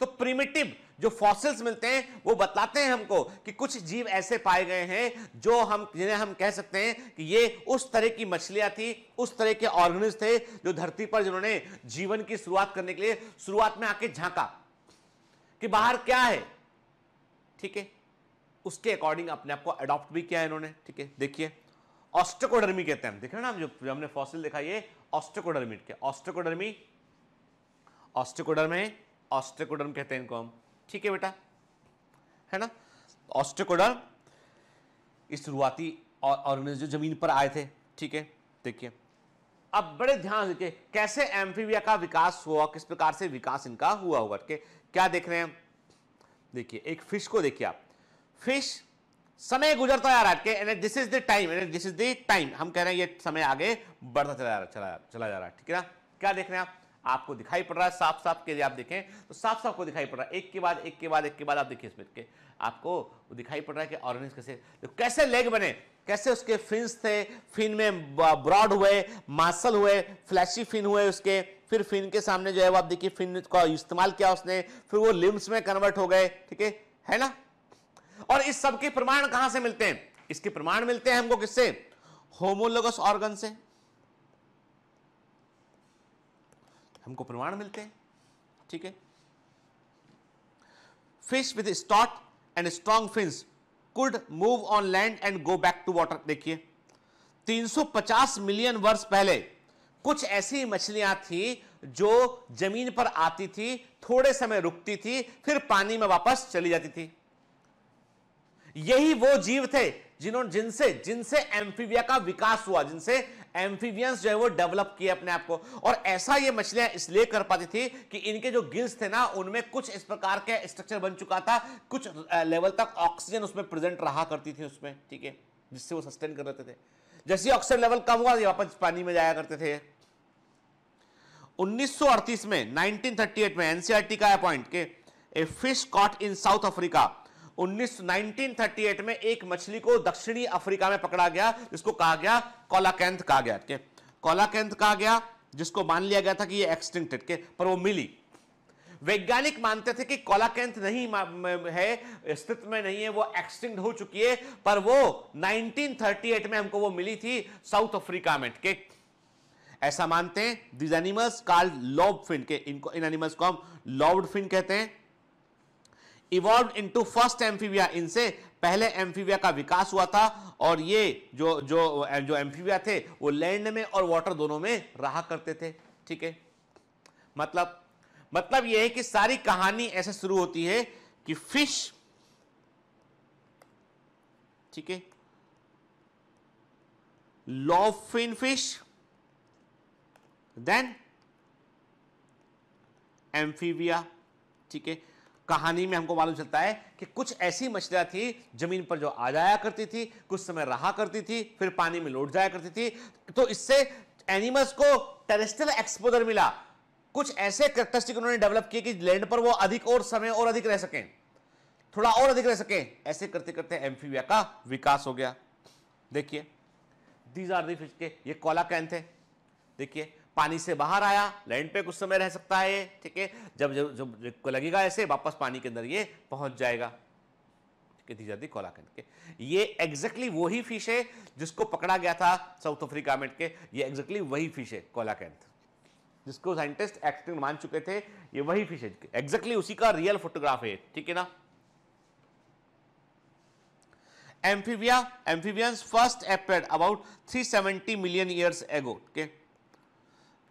तो प्रिमिटिव जो फॉसिल्स मिलते हैं वो बताते हैं हमको कि कुछ जीव ऐसे पाए गए हैं जो हम जिन्हें हम कह सकते हैं कि ये उस तरह की मछलियां थी उस तरह के ऑर्गेनिज थे जो धरती पर जिन्होंने जीवन की शुरुआत करने के लिए शुरुआत में आके झांका कि बाहर क्या है ठीक है उसके अकॉर्डिंग अपने आप को अडॉप्ट भी किया इन्होंने ठीक है देखिए ऑस्ट्रोकोडर्मी कहते हैं देखे ना हम जो, हमने फॉसिल देखा ये ऑस्ट्रोकोडर्मी के ऑस्ट्रोकोडर्मी ऑस्ट्रोकोडर्म है ऑस्ट्रोकोडर्म कहते हैं इनको हम ठीक है बेटा है ना ऑस्ट्रकोडा इस शुरुआती ऑर्गेनिज जो जमीन पर आए थे ठीक है देखिए अब बड़े ध्यान देखिए कैसे एम्फीबिया का विकास हुआ किस प्रकार से विकास इनका हुआ हुआ के क्या देख रहे हैं देखिए एक फिश को देखिए आप फिश समय गुजरता जा रहा है this is the time this is the time हम कह रहे हैं ये समय आगे बढ़ता चला जा रहा चला चला जा रहा है ठीक है ना क्या देख रहे हैं आप आपको दिखाई पड़ रहा है साफ साफ के लिए आप देखें तो साफ साफ को दिखाई पड़ रहा है एक के बाद एक के बाद एक के बाद आप देखिए इसमें के आपको दिखाई पड़ रहा है कि ऑर्गेनिज कैसे तो कैसे लेग बने कैसे उसके फिन्स थे फिन में ब्रॉड हुए मासल हुए फ्लैशी फिन हुए उसके फिर फिन के सामने जो है वो आप देखिए फिन का इस्तेमाल किया उसने फिर वो लिम्स में कन्वर्ट हो गए ठीक है है ना और इस सबके प्रमाण कहां से मिलते हैं इसके प्रमाण मिलते हैं हमको किससे होमोलोगस ऑर्गन से हमको प्रमाण मिलते हैं ठीक है fish with stout and strong fins could move on land and go back to water देखिए 350 मिलियन वर्ष पहले कुछ ऐसी मछलियां थी जो जमीन पर आती थी थोड़े समय रुकती थी फिर पानी में वापस चली जाती थी यही वो जीव थे जिन्होंने जिनसे जिनसे एम्फीविया का विकास हुआ जिनसे एम्फीबियंस जो है वो डेवलप किए अपने आप को और ऐसा ये मछलियां इसलिए कर पाती थी कि इनके जो गिल्स थे ना उनमें कुछ इस प्रकार के स्ट्रक्चर बन चुका था कुछ लेवल तक ऑक्सीजन उसमें प्रेजेंट रहा करती थी उसमें ठीक है जिससे वो सस्टेन कर रहते थे जैसे ऑक्सीजन लेवल कम हुआ ये वापस पानी में जाया करते थे 1938 में 1938 में एनसीआरटी e का अपॉइंट के a fish caught in South Africa 1938 में एक मछली को दक्षिणी अफ्रीका में पकड़ा गया जिसको कहा गया कोलाकैंथ कहा गया ठीक है कोलाकैंथ कहा गया जिसको मान लिया गया था कि ये एक्सटिंक्टेड के पर वो मिली वैज्ञानिक मानते थे कि कोलाकैंथ नहीं है अस्तित्व में नहीं है वो एक्सटिंक्ट हो चुकी है पर वो 1938 में हमको वो मिली थी साउथ अफ्रीका में के ऐसा मानते हैं these animals called lobe fin के इनको इन एनिमल्स को हम लॉब्ड फिन कहते हैं इवॉल्व इनटू फर्स्ट एम्फीविया इनसे पहले एम्फीविया का विकास हुआ था और ये जो जो जो एम्फीविया थे वो लैंड में और वाटर दोनों में रहा करते थे ठीक है मतलब मतलब ये है कि सारी कहानी ऐसे शुरू होती है कि फिश ठीक है लॉफिन फिश देन एम्फीविया ठीक है कहानी में हमको मालूम चलता है कि कुछ ऐसी मछलियां थी जमीन पर जो आ जाया करती थी कुछ समय रहा करती थी फिर पानी में लौट जाया करती थी तो इससे एनिमल्स को टेरेस्टल एक्सपोजर मिला कुछ ऐसे करेक्टरिस्टिक उन्होंने डेवलप किए कि लैंड पर वो अधिक और समय और अधिक रह सकें थोड़ा और अधिक रह सकें ऐसे करते करते एम्फीविया का विकास हो गया देखिए दीज आर दी फिश के ये कॉला कैन थे देखिए पानी से बाहर आया लैंड पे कुछ समय रह सकता है ठीक है जब जब जब को लगेगा ऐसे वापस पानी के अंदर ये पहुंच जाएगा कि दीज आर दी कोलाकंद के ये एग्जैक्टली वही फिश है जिसको पकड़ा गया था साउथ अफ्रीका में के ये एग्जैक्टली वही फिश है कोलाकंद जिसको साइंटिस्ट एक्सटिंग मान चुके थे ये वही फिश है एग्जैक्टली उसी का रियल फोटोग्राफ है ठीक है ना amphibia amphibians first appeared about 370 million years ago ठीक है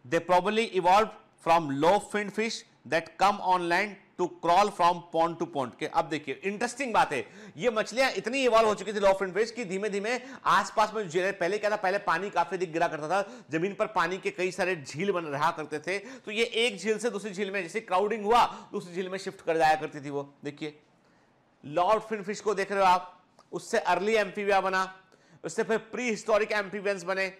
They probably evolved from low fin fish that come on land to crawl from pond to pond के अब देखिए इंटरेस्टिंग बात है ये मछलियां इतनी इवॉल्व हो चुकी थी लॉफ एंड वेज की धीमे धीमे आसपास में पहले क्या था पहले पानी काफी अधिक गिरा करता था जमीन पर पानी के कई सारे झील बन रहा करते थे तो ये एक झील से दूसरी झील में जैसे क्राउडिंग हुआ दूसरी झील में शिफ्ट कर जाया करती थी वो देखिए लॉर्ड फिन फिश को देख रहे हो आप उससे अर्ली एम्फीविया बना उससे फिर प्री हिस्टोरिक एम्फीवियंस बने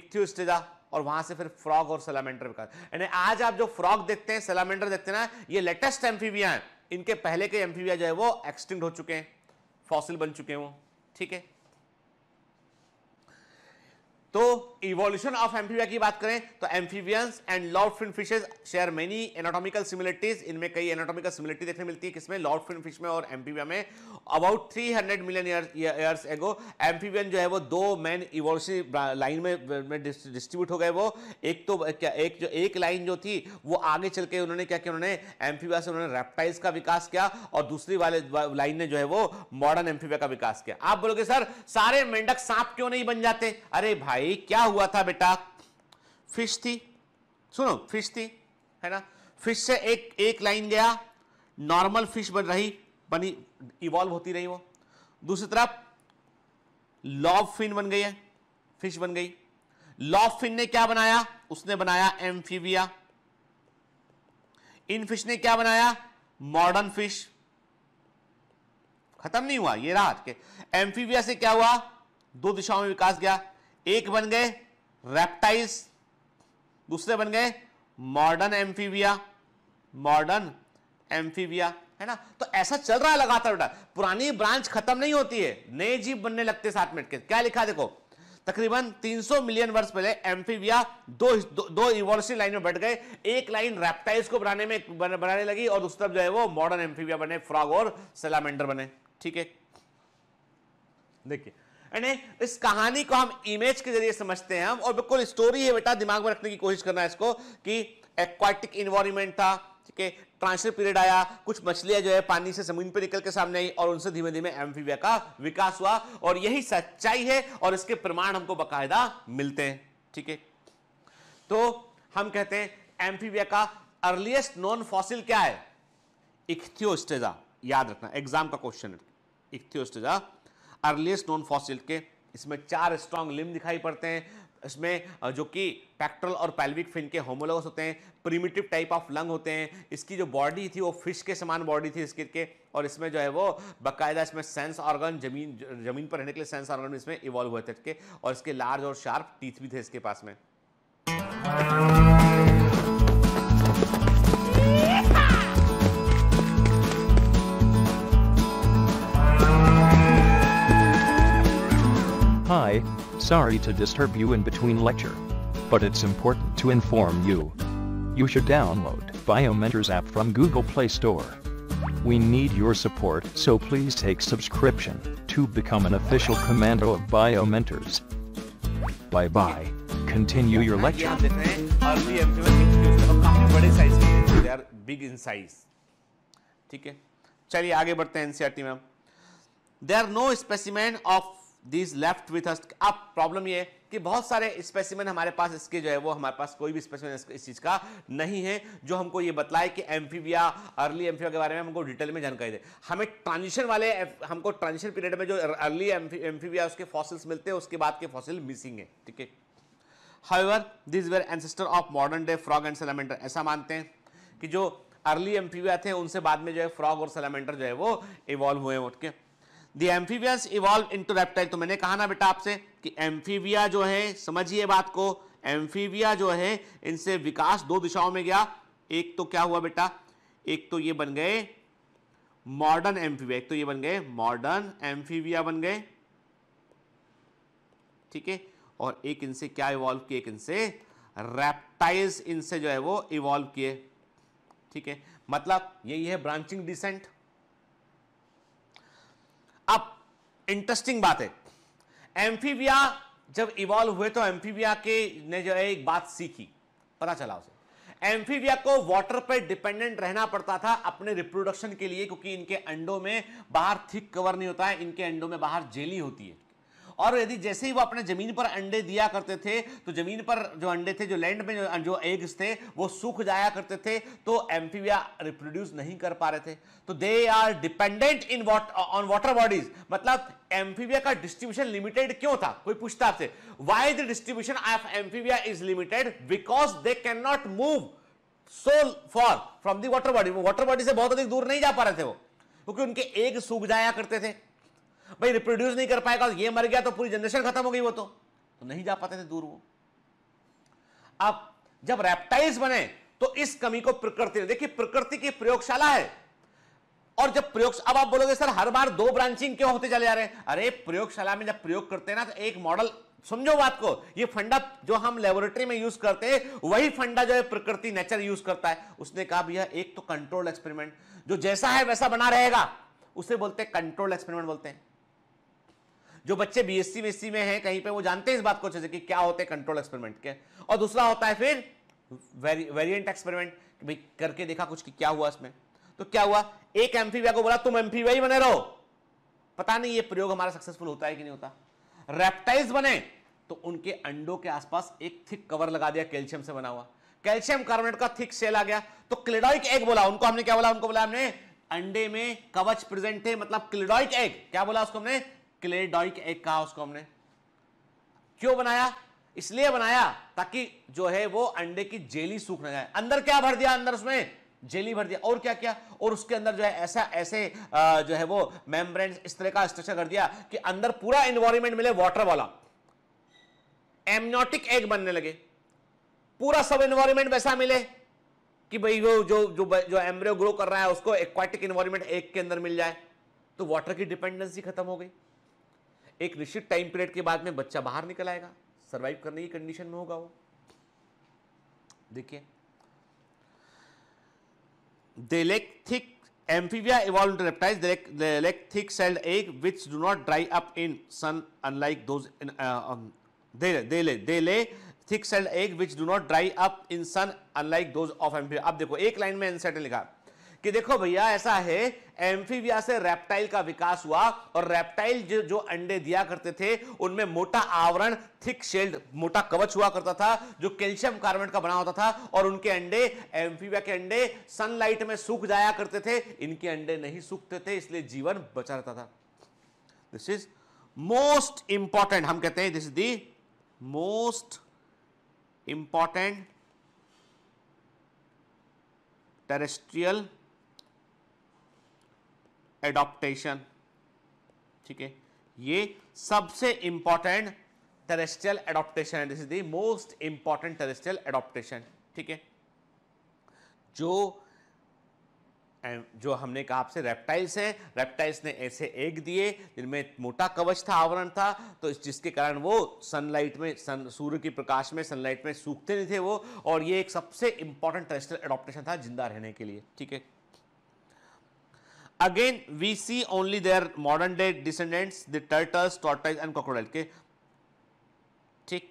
इक्थ्यूस्टेजा और वहां से फिर फ्रॉग और सलामेंडर का यानी आज आप जो फ्रॉग देखते हैं सलामेंडर देखते हैं ना ये लेटेस्ट एम्फीबिया है इनके पहले के एम्फीबिया जो है वो एक्सटिंक्ट हो चुके हैं फॉसिल बन चुके हैं वो ठीक है तो इवोल्यूशन ऑफ एम्फीबिया की बात करें तो amphibians and lobe fin fishes share many anatomical similarities इनमें कई एनाटॉमिकल सिमिलिटी देखने मिलती है किसमें लॉर्ड फिन फिश में और एम्फीबिया में about 300 million years ago amphibian जो है वो दो मेन इवोल्यूशन लाइन में, में डिस्ट्रीब्यूट हो गए वो एक तो क्या एक जो एक लाइन जो थी वो आगे चल के उन्होंने क्या किया उन्होंने एम्फीबिया से उन्होंने रेप्टाइल्स का विकास किया और दूसरी वाले लाइन ने जो है वो मॉडर्न एम्फीबिया का विकास किया आप बोलोगे सर सारे मेंढक सांप क्यों नहीं बन जाते अरे भाई भाई क्या हुआ था बेटा फिश थी सुनो फिश थी है ना फिश से एक एक लाइन गया नॉर्मल फिश बन रही बनी इवॉल्व होती रही वो दूसरी तरफ लॉब फिन बन गई है फिश बन गई लॉब फिन ने क्या बनाया उसने बनाया एम्फीविया इन फिश ने क्या बनाया मॉडर्न फिश खत्म नहीं हुआ ये रहा के एम्फीविया से क्या हुआ दो दिशाओं में विकास गया एक बन गए रेप्टाइल्स दूसरे बन गए मॉडर्न एम्फीविया मॉडर्न एम्फीविया है ना तो ऐसा चल रहा है लगातार बेटा पुरानी ब्रांच खत्म नहीं होती है नए जीव बनने लगते सात मिनट के क्या लिखा देखो तकरीबन 300 मिलियन वर्ष पहले एम्फीविया दो दो, दो इवोल्यूशन लाइन में बैठ गए एक लाइन रेप्टाइल्स को बनाने में बनाने लगी और उस तरफ जो है वो मॉडर्न एम्फीविया बने फ्रॉग और सेलामेंडर बने ठीक है देखिए इस कहानी को हम इमेज के जरिए समझते हैं हम और बिल्कुल स्टोरी है बेटा दिमाग में रखने की कोशिश करना है इसको कि एक्वाटिक इन्वायरमेंट था ठीक है ट्रांसफर पीरियड आया कुछ मछलियां जो है पानी से जमीन पर निकल के सामने आई और उनसे धीमे धीमे एम्फीबिया का विकास हुआ और यही सच्चाई है और इसके प्रमाण हमको बाकायदा मिलते हैं ठीक है तो हम कहते हैं एम्फीबिया का अर्लिएस्ट नॉन फॉसिल क्या है इक्थियोस्टेजा याद रखना एग्जाम का question Ichthyostega earliest known fossil के इसमें चार स्ट्रॉन्ग लिम दिखाई पड़ते हैं इसमें जो कि पैक्ट्रल और पैल्विक फिन के होमोलोगस होते हैं प्रिमिटिव टाइप ऑफ लंग होते हैं इसकी जो बॉडी थी वो फिश के समान बॉडी थी इसके के और इसमें जो है वो बाकायदा इसमें सेंस ऑर्गन जमीन जमीन पर रहने के लिए सेंस ऑर्गन इसमें इवॉल्व हुए थे इसके और इसके लार्ज और शार्प टीथ भी थे इसके पास में Hi, sorry to disturb you in between lecture. But it's important to inform you. You should download Biomentors app from Google Play Store. We need your support so please take subscription to become an official commando of Biomentors. Bye bye. Continue your lecture. big in size. ठीक है चलिए आगे बढ़ते हैं NCERT में हम there this left with us अब problem ये है कि बहुत सारे स्पेसिमेन हमारे पास इसके जो है वो हमारे पास कोई भी स्पेसिमेन इस चीज़ का नहीं है जो हमको ये बताए कि एम्फीबिया अर्ली एम्फीबिया के बारे में हमको डिटेल में जानकारी दे हमें ट्रांजिशन वाले हमको ट्रांजिशन पीरियड में जो अर्ली एम्फीबिया उसके फॉसिल्स मिलते हैं उसके बाद के फॉसिल मिसिंग है ठीक है however this were ancestor of modern day frog and salamander ऐसा मानते हैं कि जो अर्ली एम्फीबिया थे उनसे बाद में जो है फ्रॉग और सेलामेंटर जो है वो इवॉल्व हुए हैं ठीक है the amphibians evolve into reptile तो मैंने कहा ना बेटा आपसे कि एम्फीबिया जो है समझिए बात को एम्फीबिया जो है इनसे विकास दो दिशाओं में गया एक तो क्या हुआ बेटा एक तो ये बन गए मॉडर्न एम्फीबिया एक तो ये बन गए मॉडर्न एम्फीबिया बन गए ठीक है और एक इनसे क्या इवॉल्व किए एक इनसे रेप्टाइल्स इनसे जो है वो इवॉल्व किए ठीक है मतलब यही है ब्रांचिंग डिसेंट अब इंटरेस्टिंग बात है एम्फीबिया जब इवॉल्व हुए तो एम्फीबिया के ने जो है एक बात सीखी पता चला उसे एम्फीबिया को वाटर पर डिपेंडेंट रहना पड़ता था अपने रिप्रोडक्शन के लिए क्योंकि इनके अंडों में बाहर थिक कवर नहीं होता है इनके अंडों में बाहर जेली होती है और यदि जैसे ही वो अपने जमीन पर अंडे दिया करते थे तो जमीन पर जो अंडे थे जो लैंड में जो, जो एग्स थे वो सूख जाया करते थे तो एम्फीविया रिप्रोड्यूस नहीं कर पा रहे थे तो they are dependent in on water bodies मतलब एम्फीविया का डिस्ट्रीब्यूशन लिमिटेड क्यों था कोई पूछता आपसे why the distribution of amphibia is limited because they can not move so far from the water body water body से बहुत अधिक दूर नहीं जा पा रहे थे वो क्योंकि उनके एग सूख जाया करते थे भाई रिप्रोड्यूस नहीं कर पाएगा ये मर गया तो पूरी जनरेशन खत्म हो गई वो तो, तो नहीं जा पाते थे दूर वो अब जब रेप्टाइल्स बने तो इस कमी को प्रकृति ने देखिए प्रकृति की प्रयोगशाला है और जब प्रयोग अब आप बोलोगे सर हर बार दो ब्रांचिंग क्यों होते चले जा रहे हैं अरे प्रयोगशाला में जब प्रयोग करते हैं ना तो एक मॉडल समझो बात को ये फंडा जो हम लेबोरेटरी में यूज करते हैं वही फंडा जो है प्रकृति नेचर यूज करता है उसने कहा भैया एक तो कंट्रोल एक्सपेरिमेंट जो जैसा है वैसा बना रहेगा उसे बोलते हैं कंट्रोल एक्सपेरिमेंट बोलते हैं जो बच्चे बीएससी बीएससी में हैं कहीं पे वो जानते हैं इस बात को अच्छे से कि क्या होते हैं कंट्रोल एक्सपेरिमेंट के और दूसरा होता है फिर वेरि, वेरिएंट एक्सपेरिमेंट कि भाई करके देखा कुछ कि क्या हुआ इसमें तो क्या हुआ एक एम्फीविया को बोला तुम एम्फीविया ही बने रहो पता नहीं ये प्रयोग हमारा सक्सेसफुल होता है कि नहीं होता रेप्टाइज बने तो उनके अंडों के आसपास एक थिक कवर लगा दिया कैल्शियम से बना हुआ कैल्शियम कार्बोनेट का थिक सेल आ गया तो क्लेडोइक एग बोला उनको हमने क्या बोला उनको बोला हमने अंडे में कवच प्रेजेंट थे मतलब क्लेडोइक एग क्या बोला उसको हमने क्लेडाइक एग कहा उसको हमने क्यों बनाया इसलिए बनाया ताकि जो है वो अंडे की जेली सूख ना जाए अंदर क्या भर दिया अंदर उसमें जेली भर दिया और क्या क्या और उसके अंदर जो है ऐसा ऐसे जो है वो मेम्ब्रेन इस तरह का स्ट्रक्चर कर दिया कि अंदर पूरा इन्वायरमेंट मिले वाटर वाला एमनोटिक एग बनने लगे पूरा सब इन्वायरमेंट वैसा मिले कि भाई वो जो जो जो एम्ब्रियो ग्रो कर रहा है उसको एक्वाटिक इन्वायरमेंट एग के अंदर मिल जाए तो वाटर की डिपेंडेंसी खत्म हो गई एक निश्चित टाइम पीरियड के बाद में बच्चा बाहर निकल आएगा सर्वाइव करने की कंडीशन में होगा वो देखिए डेलेक्थिक एम्फीविया इवॉल्वटाइज डेलेक्थिक सेल एक which do not dry up in sun unlike those thick shelled egg which do not dry up in sun unlike those of amphibia अब देखो एक लाइन में आंसर लिखा कि देखो भैया ऐसा है एम्फीबिया से रेप्टाइल का विकास हुआ और रेप्टाइल जो, जो अंडे दिया करते थे उनमें मोटा आवरण थिक शेल्ड मोटा कवच हुआ करता था जो कैल्शियम कार्बोनेट का बना होता था और उनके अंडे एम्फीबिया के अंडे सनलाइट में सूख जाया करते थे इनके अंडे नहीं सूखते थे इसलिए जीवन बचा रहता था दिस इज मोस्ट इंपॉर्टेंट हम कहते हैं this is the most important terrestrial adaptation ठीक है ये सबसे important terrestrial adaptation this is the most important terrestrial adaptation ठीक है जो जो हमने कहा आपसे रेप्टाइल्स हैं रेप्टाइल्स ने ऐसे एग दिए जिनमें मोटा कवच था आवरण था तो जिसके कारण वो सनलाइट में सन सूर्य के प्रकाश में सनलाइट में सूखते नहीं थे वो और ये एक सबसे इंपॉर्टेंट टेरेस्ट्रियल एडोप्टेशन था जिंदा रहने के लिए ठीक है again we see only their modern day descendants the turtles tortoise and crocodile के ठीक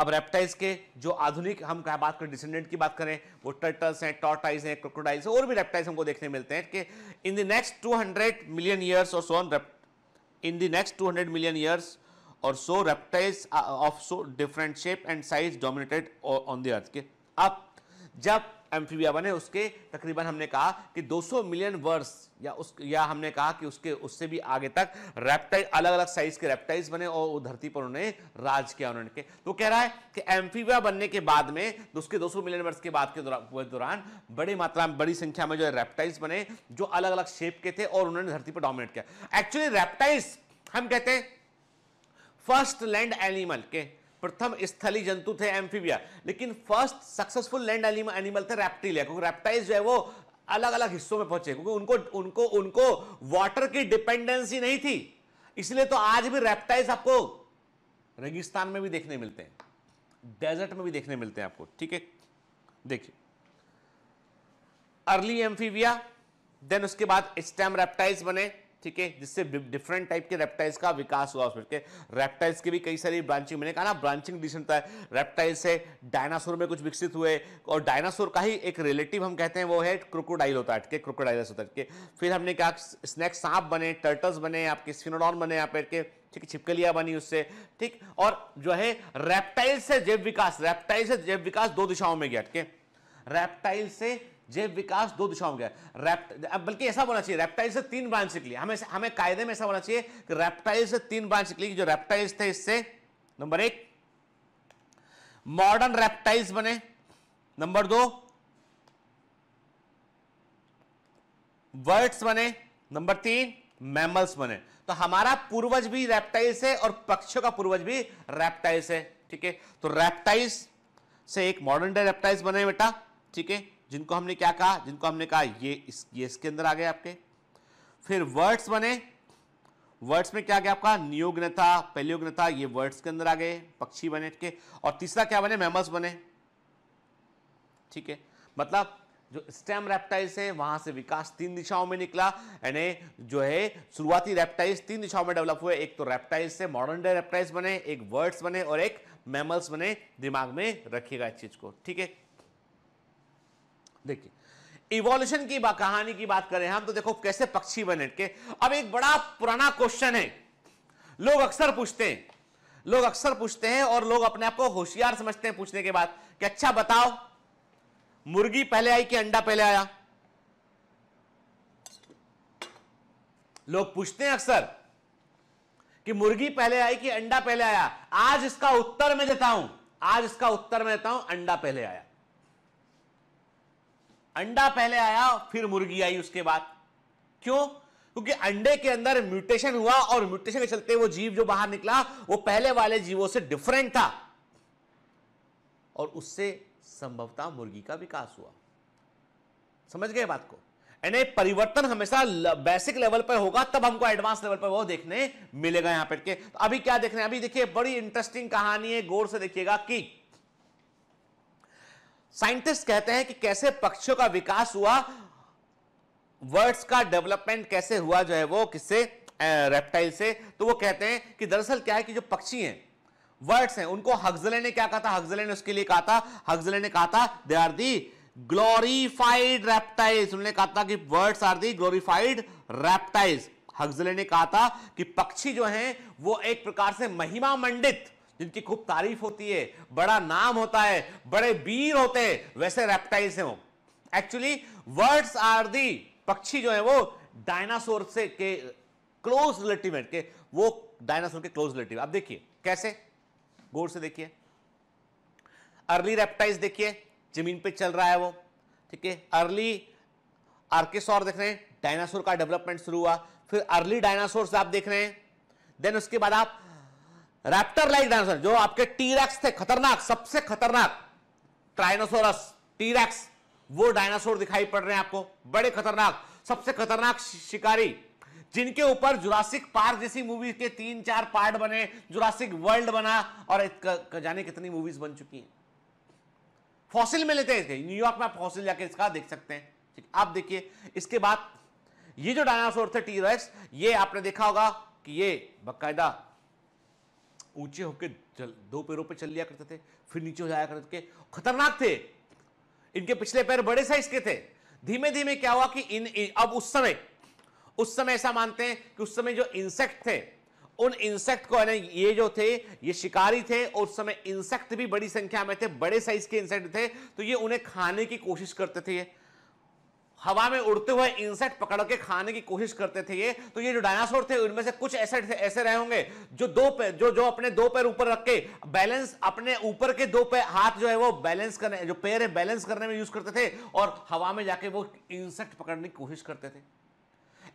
अब रेप्टाइज के जो आधुनिक हम क्या बात करें डिसेंडेंट की बात करें वो टर्टल्स हैं टॉर्टाइज हैं क्रोकोडाइल्स और भी रेप्टाइज हमको देखने मिलते हैं कि in the next 200 million years और so on in the next 200 million years और so reptiles of so different shape and size dominated on the earth के अब जब एम्फीबिया बने उसके तकरीबन हमने कहा कि 200 मिलियन वर्ष या उस या हमने कहा कि उसके उससे भी आगे तक रेप्टाइल अलग अलग साइज के रेप्टाइल्स बने और धरती पर उन्होंने राज किया उन्होंने के तो कह रहा है कि एम्फीबिया बनने के बाद में तो उसके 200 मिलियन वर्ष के बाद के दौरान दुरा, बड़ी मात्रा में बड़ी संख्या में जो रेप्टाइल्स बने जो अलग अलग शेप के थे और उन्होंने धरती पर डोमिनेट किया एक्चुअली रेप्टाइल्स हम कहते हैं फर्स्ट लैंड एनिमल के प्रथम स्थली जंतु थे एम्फीबिया लेकिन फर्स्ट सक्सेसफुल लैंड एनिमल थे रेप्टिलिया क्योंकि रेप्टाइल जो है वो अलग अलग हिस्सों में पहुंचे क्योंकि उनको उनको उनको वाटर की डिपेंडेंसी नहीं थी इसलिए तो आज भी रेप्टाइल्स आपको रेगिस्तान में भी देखने मिलते हैं डेजर्ट में भी देखने मिलते हैं आपको ठीक है देखिए अर्ली एम्फीविया देन उसके बाद स्टेम रेप्टाइल्स बने ठीक है जिससे डिफरेंट टाइप के रेप्टाइल्स का विकास हुआ के रेप्टाइल्स की भी कई सारी ब्रांचिंग मैंने कहा ना ब्रांचिंग डिसीजन होता है रेप्टाइल से डायनासोर में कुछ विकसित हुए और डायनासोर का ही एक रिलेटिव हम कहते हैं वो है क्रोकोडाइल होता है ठीक है क्रोकोडाइलस होता है फिर हमने कहा स्नैक सांप बने टर्टल्स बने आपके स्फिनोडॉन बने यहाँ पर ठीक छिपकलिया बनी उससे ठीक और जो है रेप्टाइल से जैव विकास रेप्टाइल से जैव विकास दो दिशाओं में गया ठीक है रेप्टाइल से जैव विकास दो दिशाओं में गया अब बल्कि ऐसा बोलना चाहिए रेप्टाइल से तीन ब्रांच निकली हमें हमें कायदे में ऐसा बोलना चाहिए कि रेप्टाइल से तीन ब्रांच निकली जो रेप्टाइल्स थे इससे नंबर एक मॉडर्न रेप्टाइल्स बने नंबर दो वर्ड्स बने नंबर तीन मैमल्स बने तो हमारा पूर्वज भी रेप्टाइल्स है और पक्षियों का पूर्वज भी रेप्टाइल्स है ठीक है तो रेप्टाइल्स से एक मॉडर्न डे रेप्टाइल्स बने बेटा ठीक है जिनको हमने क्या कहा जिनको हमने कहा ये इस ये इसके अंदर आ गए आपके फिर वर्ड्स बने वर्ड्स में क्या गया आपका नियोग्नता पेलियोग्नता ये वर्ड्स के अंदर आ गए पक्षी बने के और तीसरा क्या बने मैमल्स बने ठीक है मतलब जो स्टेम रेप्टाइल्स है वहां से विकास तीन दिशाओं में निकला यानी जो है शुरुआती रेप्टाइल्स तीन दिशाओं में डेवलप हुए एक तो रेप्टाइल्स से मॉडर्न डे रेप्टाइल्स बने एक वर्ड्स बने और एक मैमल्स बने दिमाग में रखिएगा इस चीज को ठीक है देखिए इवोल्यूशन की कहानी की बात करें हम तो देखो कैसे पक्षी बने के अब एक बड़ा पुराना क्वेश्चन है लोग अक्सर पूछते हैं लोग अक्सर पूछते हैं और लोग अपने आप को होशियार समझते हैं पूछने के बाद कि अच्छा बताओ मुर्गी पहले आई कि अंडा पहले आया लोग पूछते हैं अक्सर कि मुर्गी पहले आई कि अंडा पहले आया आज इसका उत्तर मैं देता हूं आज इसका उत्तर मैं देता हूं अंडा पहले आया अंडा पहले आया फिर मुर्गी आई उसके बाद क्यों क्योंकि अंडे के अंदर म्यूटेशन हुआ और म्यूटेशन के चलते वो जीव जो बाहर निकला वो पहले वाले जीवों से डिफरेंट था और उससे संभवतः मुर्गी का विकास हुआ समझ गए बात को यानी परिवर्तन हमेशा बेसिक लेवल पर होगा तब हमको एडवांस लेवल पर वो देखने मिलेगा यहां पर के तो अभी क्या देख रहे हैं अभी देखिए बड़ी इंटरेस्टिंग कहानी है गौर से देखिएगा कि साइंटिस्ट कहते हैं कि कैसे पक्षियों का विकास हुआ वर्ड्स का डेवलपमेंट कैसे हुआ जो है वो किससे रेप्टाइल से तो वो कहते हैं कि दरअसल क्या है कि जो पक्षी हैं वर्ड्स हैं उनको हगजले ने क्या कहा था हगजले ने उसके लिए कहा था हगजले ने कहा था they are the glorified reptiles उन्होंने कहा था कि birds are the glorified reptiles Huxley ने कहा था कि पक्षी जो हैं वो एक प्रकार से महिमा मंडित जिनकी खूब तारीफ होती है बड़ा नाम होता है बड़े वीर होते हैं वैसे रेप्टाइल्स हैं वो एक्चुअली वर्ड्स आर दी पक्षी जो है वो डायनासोर से के क्लोज रिलेटिव के वो डायनासोर के क्लोज रिलेटिव आप देखिए कैसे गौर से देखिए अर्ली रेप्टाइल्स देखिए जमीन पे चल रहा है वो ठीक है अर्ली आर्केसोर देख रहे हैं डायनासोर का डेवलपमेंट शुरू हुआ फिर अर्ली डायनासोर आप देख रहे हैं देन उसके बाद आप रैप्टर लाइक डायनासोर जो आपके टीरैक्स थे खतरनाक सबसे खतरनाक ट्राइनोसोरस टीरैक्स वो डायनासोर दिखाई पड़ रहे हैं आपको बड़े खतरनाक सबसे खतरनाक शिकारी जिनके ऊपर जुरासिक पार्क जैसी मूवी के तीन चार पार्ट बने जुरासिक वर्ल्ड बना और जाने कितनी मूवीज बन चुकी हैं फॉसिल में लेते हैं न्यूयॉर्क में आप फॉसिल जाके इसका देख सकते हैं ठीक आप देखिए इसके बाद ये जो डायनासोर थे टीरेक्स ये आपने देखा होगा कि ये बकायदा ऊंचे होकर दो पैरों पर चल लिया करते थे फिर नीचे हो जाया करते थे खतरनाक थे इनके पिछले पैर बड़े साइज के थे धीमे धीमे क्या हुआ कि इन, इन अब उस समय उस समय ऐसा मानते हैं कि उस समय जो इंसेक्ट थे उन इंसेक्ट को ये जो थे ये शिकारी थे और उस समय इंसेक्ट भी बड़ी संख्या में थे बड़े साइज के इंसेक्ट थे तो ये उन्हें खाने की कोशिश करते थे हवा में उड़ते हुए इंसेक्ट पकड़ के खाने की कोशिश करते थे ये तो ये जो डायनासोर थे उनमें से कुछ ऐसे ऐसे रहे होंगे जो दो पैर जो जो अपने दो पैर ऊपर रख के बैलेंस अपने ऊपर के दो पैर हाथ जो है वो बैलेंस करने जो पैर है बैलेंस करने में यूज करते थे और हवा में जाके वो इंसेक्ट पकड़ने की कोशिश करते थे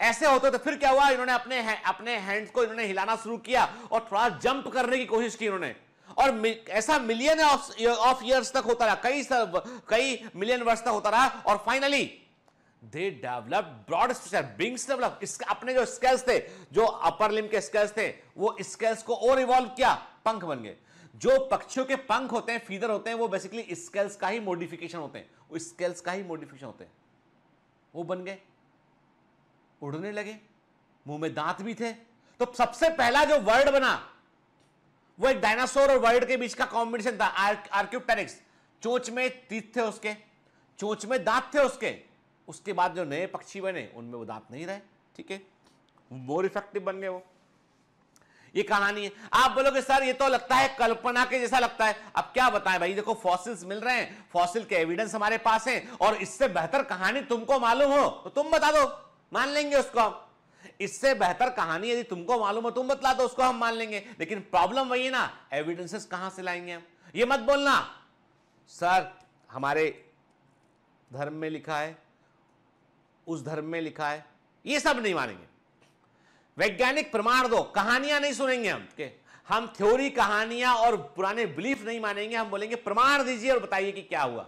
ऐसे होते तो फिर क्या हुआ इन्होंने अपने अपने हैंड्स को इन्होंने हिलाना शुरू किया और थोड़ा जंप करने की कोशिश की इन्होंने और ऐसा मिलियन ऑफ ऑफ ईयर्स तक होता रहा कई सब कई मिलियन वर्ष तक होता रहा और finally they develop broad structure wings develop अपने जो स्केल्स थे जो अपर लिम के स्केल्स थे वो स्केल्स को और इवॉल्व किया पंख बन गए जो पक्षियों के पंख होते हैं फीदर होते हैं वो बेसिकली स्केल्स का ही मॉडिफिकेशन होते हैं वो स्केल्स का ही मॉडिफिकेशन होते हैं वो बन गए उड़ने लगे मुंह में दांत भी थे तो सबसे पहला जो वर्ड बना वो एक डायनासोर और वर्ड के बीच का कॉम्बिनेशन था आर्क्यूटेरिक्स चोच में तीत थे उसके चोच में दांत थे उसके उसके बाद जो नए पक्षी बने उनमें वो दांत नहीं रहे ठीक है मोर इफेक्टिव बन गए वो ये कहानी है आप बोलोगे सर ये तो लगता है कल्पना के जैसा लगता है अब क्या बताएं भाई देखो फॉसिल्स मिल रहे हैं फॉसिल के एविडेंस हमारे पास हैं और इससे बेहतर कहानी तुमको मालूम हो तो तुम बता दो मान लेंगे उसको हम इससे बेहतर कहानी यदि तुमको मालूम हो तुम बतला दो उसको हम मान लेंगे लेकिन प्रॉब्लम वही है ना एविडेंसेस कहां से लाएंगे हम ये मत बोलना सर हमारे धर्म में लिखा है उस धर्म में लिखा है ये सब नहीं मानेंगे वैज्ञानिक प्रमाण दो कहानियां नहीं सुनेंगे हम के हम थ्योरी कहानियां और पुराने बिलीफ नहीं मानेंगे हम बोलेंगे प्रमाण दीजिए और बताइए कि क्या हुआ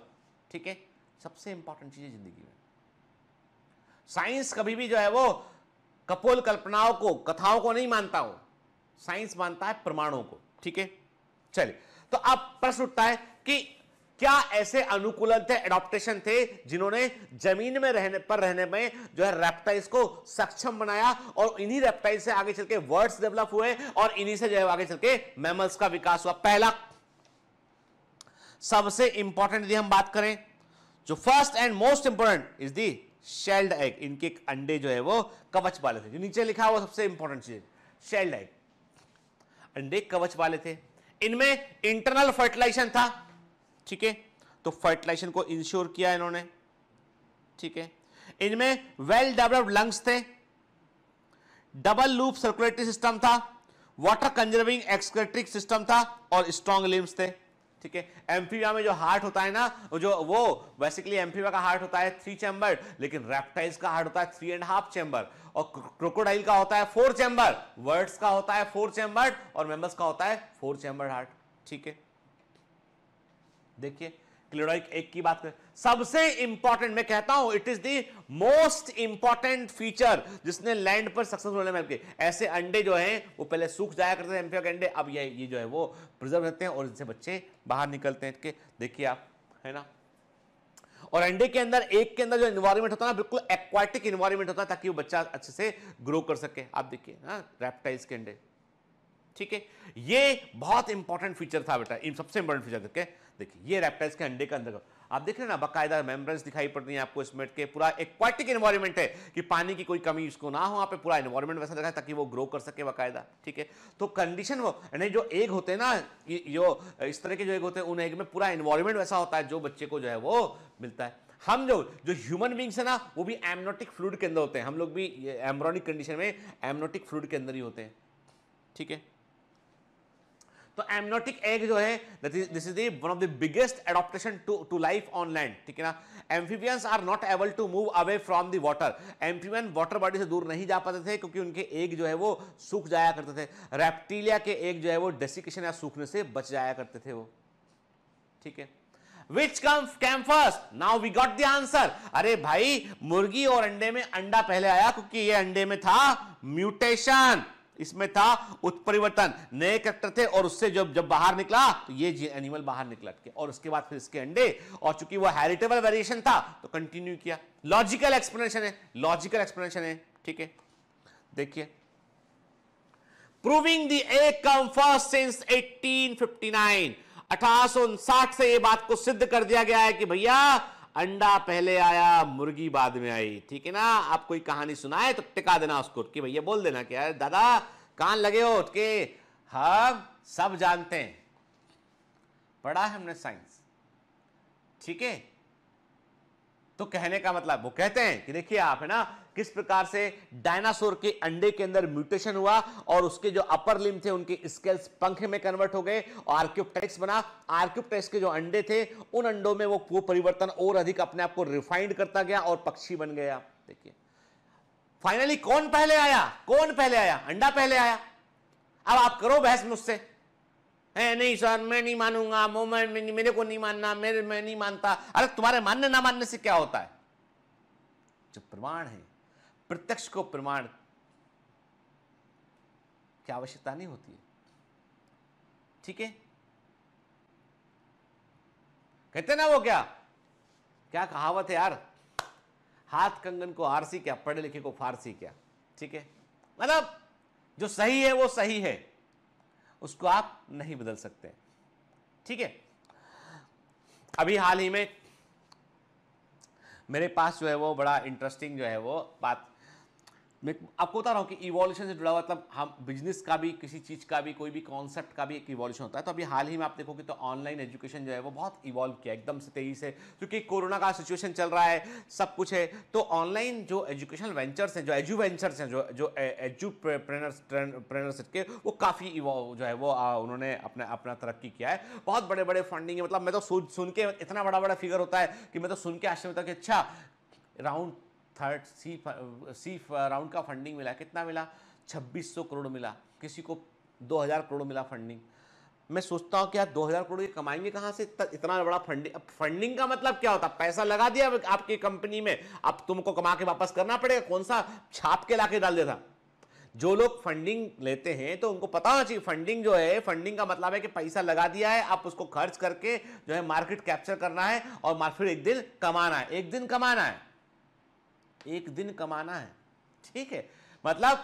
ठीक है सबसे इंपॉर्टेंट चीज है जिंदगी में साइंस कभी भी जो है वो कपोल कल्पनाओं को कथाओं को नहीं मानता हो साइंस मानता है प्रमाणों को ठीक है चलिए तो अब प्रश्न उठता है कि क्या ऐसे अनुकूलन थे एडॉप्टेशन थे जिन्होंने जमीन में रहने पर रहने में जो है रेप्टाइल्स को सक्षम बनाया और इन्हीं रेप्टाइल से आगे चल के वर्ड्स डेवलप हुए और इन्हीं से जो है आगे चल के मैमल्स का विकास हुआ पहला सबसे इंपॉर्टेंट यदि हम बात करें जो first and most important is the shelled egg इनके अंडे जो है वो कवच वाले थे जो नीचे लिखा हुआ सबसे इंपॉर्टेंट चीज शेल्ड एग अंडे कवच वाले थे इनमें इंटरनल फर्टिलाइजेशन था ठीक है तो फर्टिलाइजेशन को इंश्योर किया इन्होंने ठीक है इनमें वेल डेवलप्ड लंग्स थे डबल लूप सर्कुलेटरी सिस्टम था वाटर कंजर्विंग एक्सक्रेटरी सिस्टम था और स्ट्रॉन्ग लिम्स थे ठीक है एम्फीबिया में जो हार्ट होता है ना जो वो बेसिकली एम्फीबिया का हार्ट होता है थ्री चैम्बर लेकिन रेप्टाइल्स का हार्ट होता है थ्री एंड हाफ चैम्बर और क्रोकोडाइल का होता है फोर चैम्बर वर्ड्स का होता है फोर चैम्बर और मेम्बर्स का होता है फोर चैम्बर हार्ट ठीक है देखिए क्लिडोइक एक की बात करें सबसे इंपॉर्टेंट मैं कहता हूं it is the most important feature जिसने लैंड पर सक्सेसफुल होने में ऐसे अंडे जो हैं वो पहले सूख जाया करते थे एम्पियो के अंडे अब ये ये जो है वो प्रिजर्व रहते हैं और इनसे बच्चे बाहर निकलते हैं देखिए आप है ना और अंडे के अंदर एक के अंदर जो इन्वायरमेंट होता है ना बिल्कुल एक्वाटिक इन्वायरमेंट होता है ताकि वो बच्चा अच्छे से ग्रो कर सके आप देखिए ना हाँ, रेप्टाइल्स के अंडे ठीक है ये बहुत इंपॉर्टेंट फीचर था बेटा इन सबसे इंपॉर्टेंट फीचर देखिए देखिए ये रेप्टाइल्स के अंडे का अंदर आप देख रहे हैं ना बाकायदा मेम्ब्रेन्स दिखाई पड़ती है आपको इसमें के पूरा एक्वाटिक इन्वायरमेंट है कि पानी की कोई कमी इसको ना हो वहाँ पे पूरा इन्वायरमेंट वैसा रखा ताकि वो ग्रो कर सके बाकायदा ठीक है तो कंडीशन वो यानी जो एग होते हैं ना जो इस तरह के जो एग होते हैं उन एग में पूरा इन्वायरमेंट वैसा होता है जो बच्चे को जो है वो मिलता है हम जो जो ह्यूमन बींग्स है ना वो भी एमनोटिक फ्लूड के अंदर होते हैं हम लोग भी एम्ब्रोनिक कंडीशन में एमनोटिक फ्लूड के अंदर ही होते हैं ठीक है तो एमनोटिक एग जो है this is one of the biggest adaptation to to life on land ठीक है ना amphibians are not able to move away from the water amphibian water body से दूर नहीं जा पाते थे क्योंकि उनके एग जो है वो सूख जाया करते थे रेप्टीलिया के एग जो है वो डेसिकेशन या सूखने से बच जाया करते थे वो ठीक है Which come came first now we got the answer अरे भाई मुर्गी और अंडे में अंडा पहले आया क्योंकि ये अंडे में था म्यूटेशन इसमें था उत्परिवर्तन नए करेक्टर थे और उससे जब जब बाहर निकला तो ये एनिमल बाहर निकल के और उसके बाद फिर इसके अंडे और चूंकि वो हेरिटेबल वेरिएशन था तो कंटिन्यू किया लॉजिकल एक्सप्लेनेशन है लॉजिकल एक्सप्लेनेशन है ठीक है देखिए proving the a come first since 1859 अठारह से ये बात को सिद्ध कर दिया गया है कि भैया अंडा पहले आया मुर्गी बाद में आई ठीक है ना आप कोई कहानी सुनाए तो टिका देना उसको कि भैया बोल देना कि अरे दादा कान लगे हो उठ के हम सब जानते हैं पढ़ा है हमने साइंस ठीक है तो कहने का मतलब वो कहते हैं कि देखिए आप है ना किस प्रकार से डायनासोर के अंडे के अंदर म्यूटेशन हुआ और उसके जो अपर लिम थे उनके स्केल्स पंखे में कन्वर्ट हो गए और आर्क्योपटेक्स बना आर्क्योपटेक्स के जो अंडे थे उन अंडों में वो परिवर्तन और अधिक अपने आप को रिफाइंड करता गया और पक्षी बन गया देखिए फाइनली कौन पहले आया कौन पहले आया अंडा पहले आया अब आप करो बहस मुझसे है नहीं सर मैं नहीं मानूंगा मैं मेरे को नहीं मानना मेरे मैं नहीं मानता अरे तुम्हारे मानने ना मानने से क्या होता है जो प्रमाण है प्रत्यक्ष को प्रमाण की आवश्यकता नहीं होती है ठीक है कहते ना वो क्या क्या कहावत है यार हाथ कंगन को आरसी क्या पढ़े लिखे को फारसी क्या ठीक है मतलब जो सही है वो सही है उसको आप नहीं बदल सकते ठीक है अभी हाल ही में मेरे पास जो है वो बड़ा इंटरेस्टिंग जो है वो बात मैं आपको बता रहा हूँ कि इवोल्यूशन से जुड़ा हुआ मतलब हम बिजनेस का भी किसी चीज़ का भी कोई भी कॉन्सेप्ट का भी एक इवोल्यूशन होता है तो अभी हाल ही में आप देखोगे तो ऑनलाइन एजुकेशन जो है वो बहुत इवॉल्व किया एकदम से तेजी से क्योंकि कोरोना का सिचुएशन चल रहा है सब कुछ है तो ऑनलाइन जो एजुकेशनल वेंचर्स हैं जो एजू वेंचर्स हैं जो जो एजू प्रेनर्स के वो काफ़ी जो है वो आ, उन्होंने अपना अपना तरक्की किया है बहुत बड़े बड़े फंडिंग है मतलब मैं तो सुन सुन के इतना बड़ा बड़ा फिगर होता है कि मैं तो सुन के आश्चर्य होता कि अच्छा round third C C round का फंडिंग मिला कितना मिला 2600 करोड़ मिला किसी को 2000 करोड़ मिला फंडिंग मैं सोचता हूँ कि यार 2000 करोड़ ये कमाएंगे कहाँ से इतना बड़ा फंडिंग अब फंडिंग का मतलब क्या होता पैसा लगा दिया आपकी कंपनी में अब तुमको कमा के वापस करना पड़ेगा कौन सा छाप के ला के डाल देता जो लोग फंडिंग लेते हैं तो उनको पता होना चाहिए फंडिंग जो है फंडिंग का मतलब है कि पैसा लगा दिया है आप उसको खर्च करके जो है मार्केट कैप्चर करना है और फिर एक दिन कमाना है एक दिन कमाना है एक दिन कमाना है ठीक है मतलब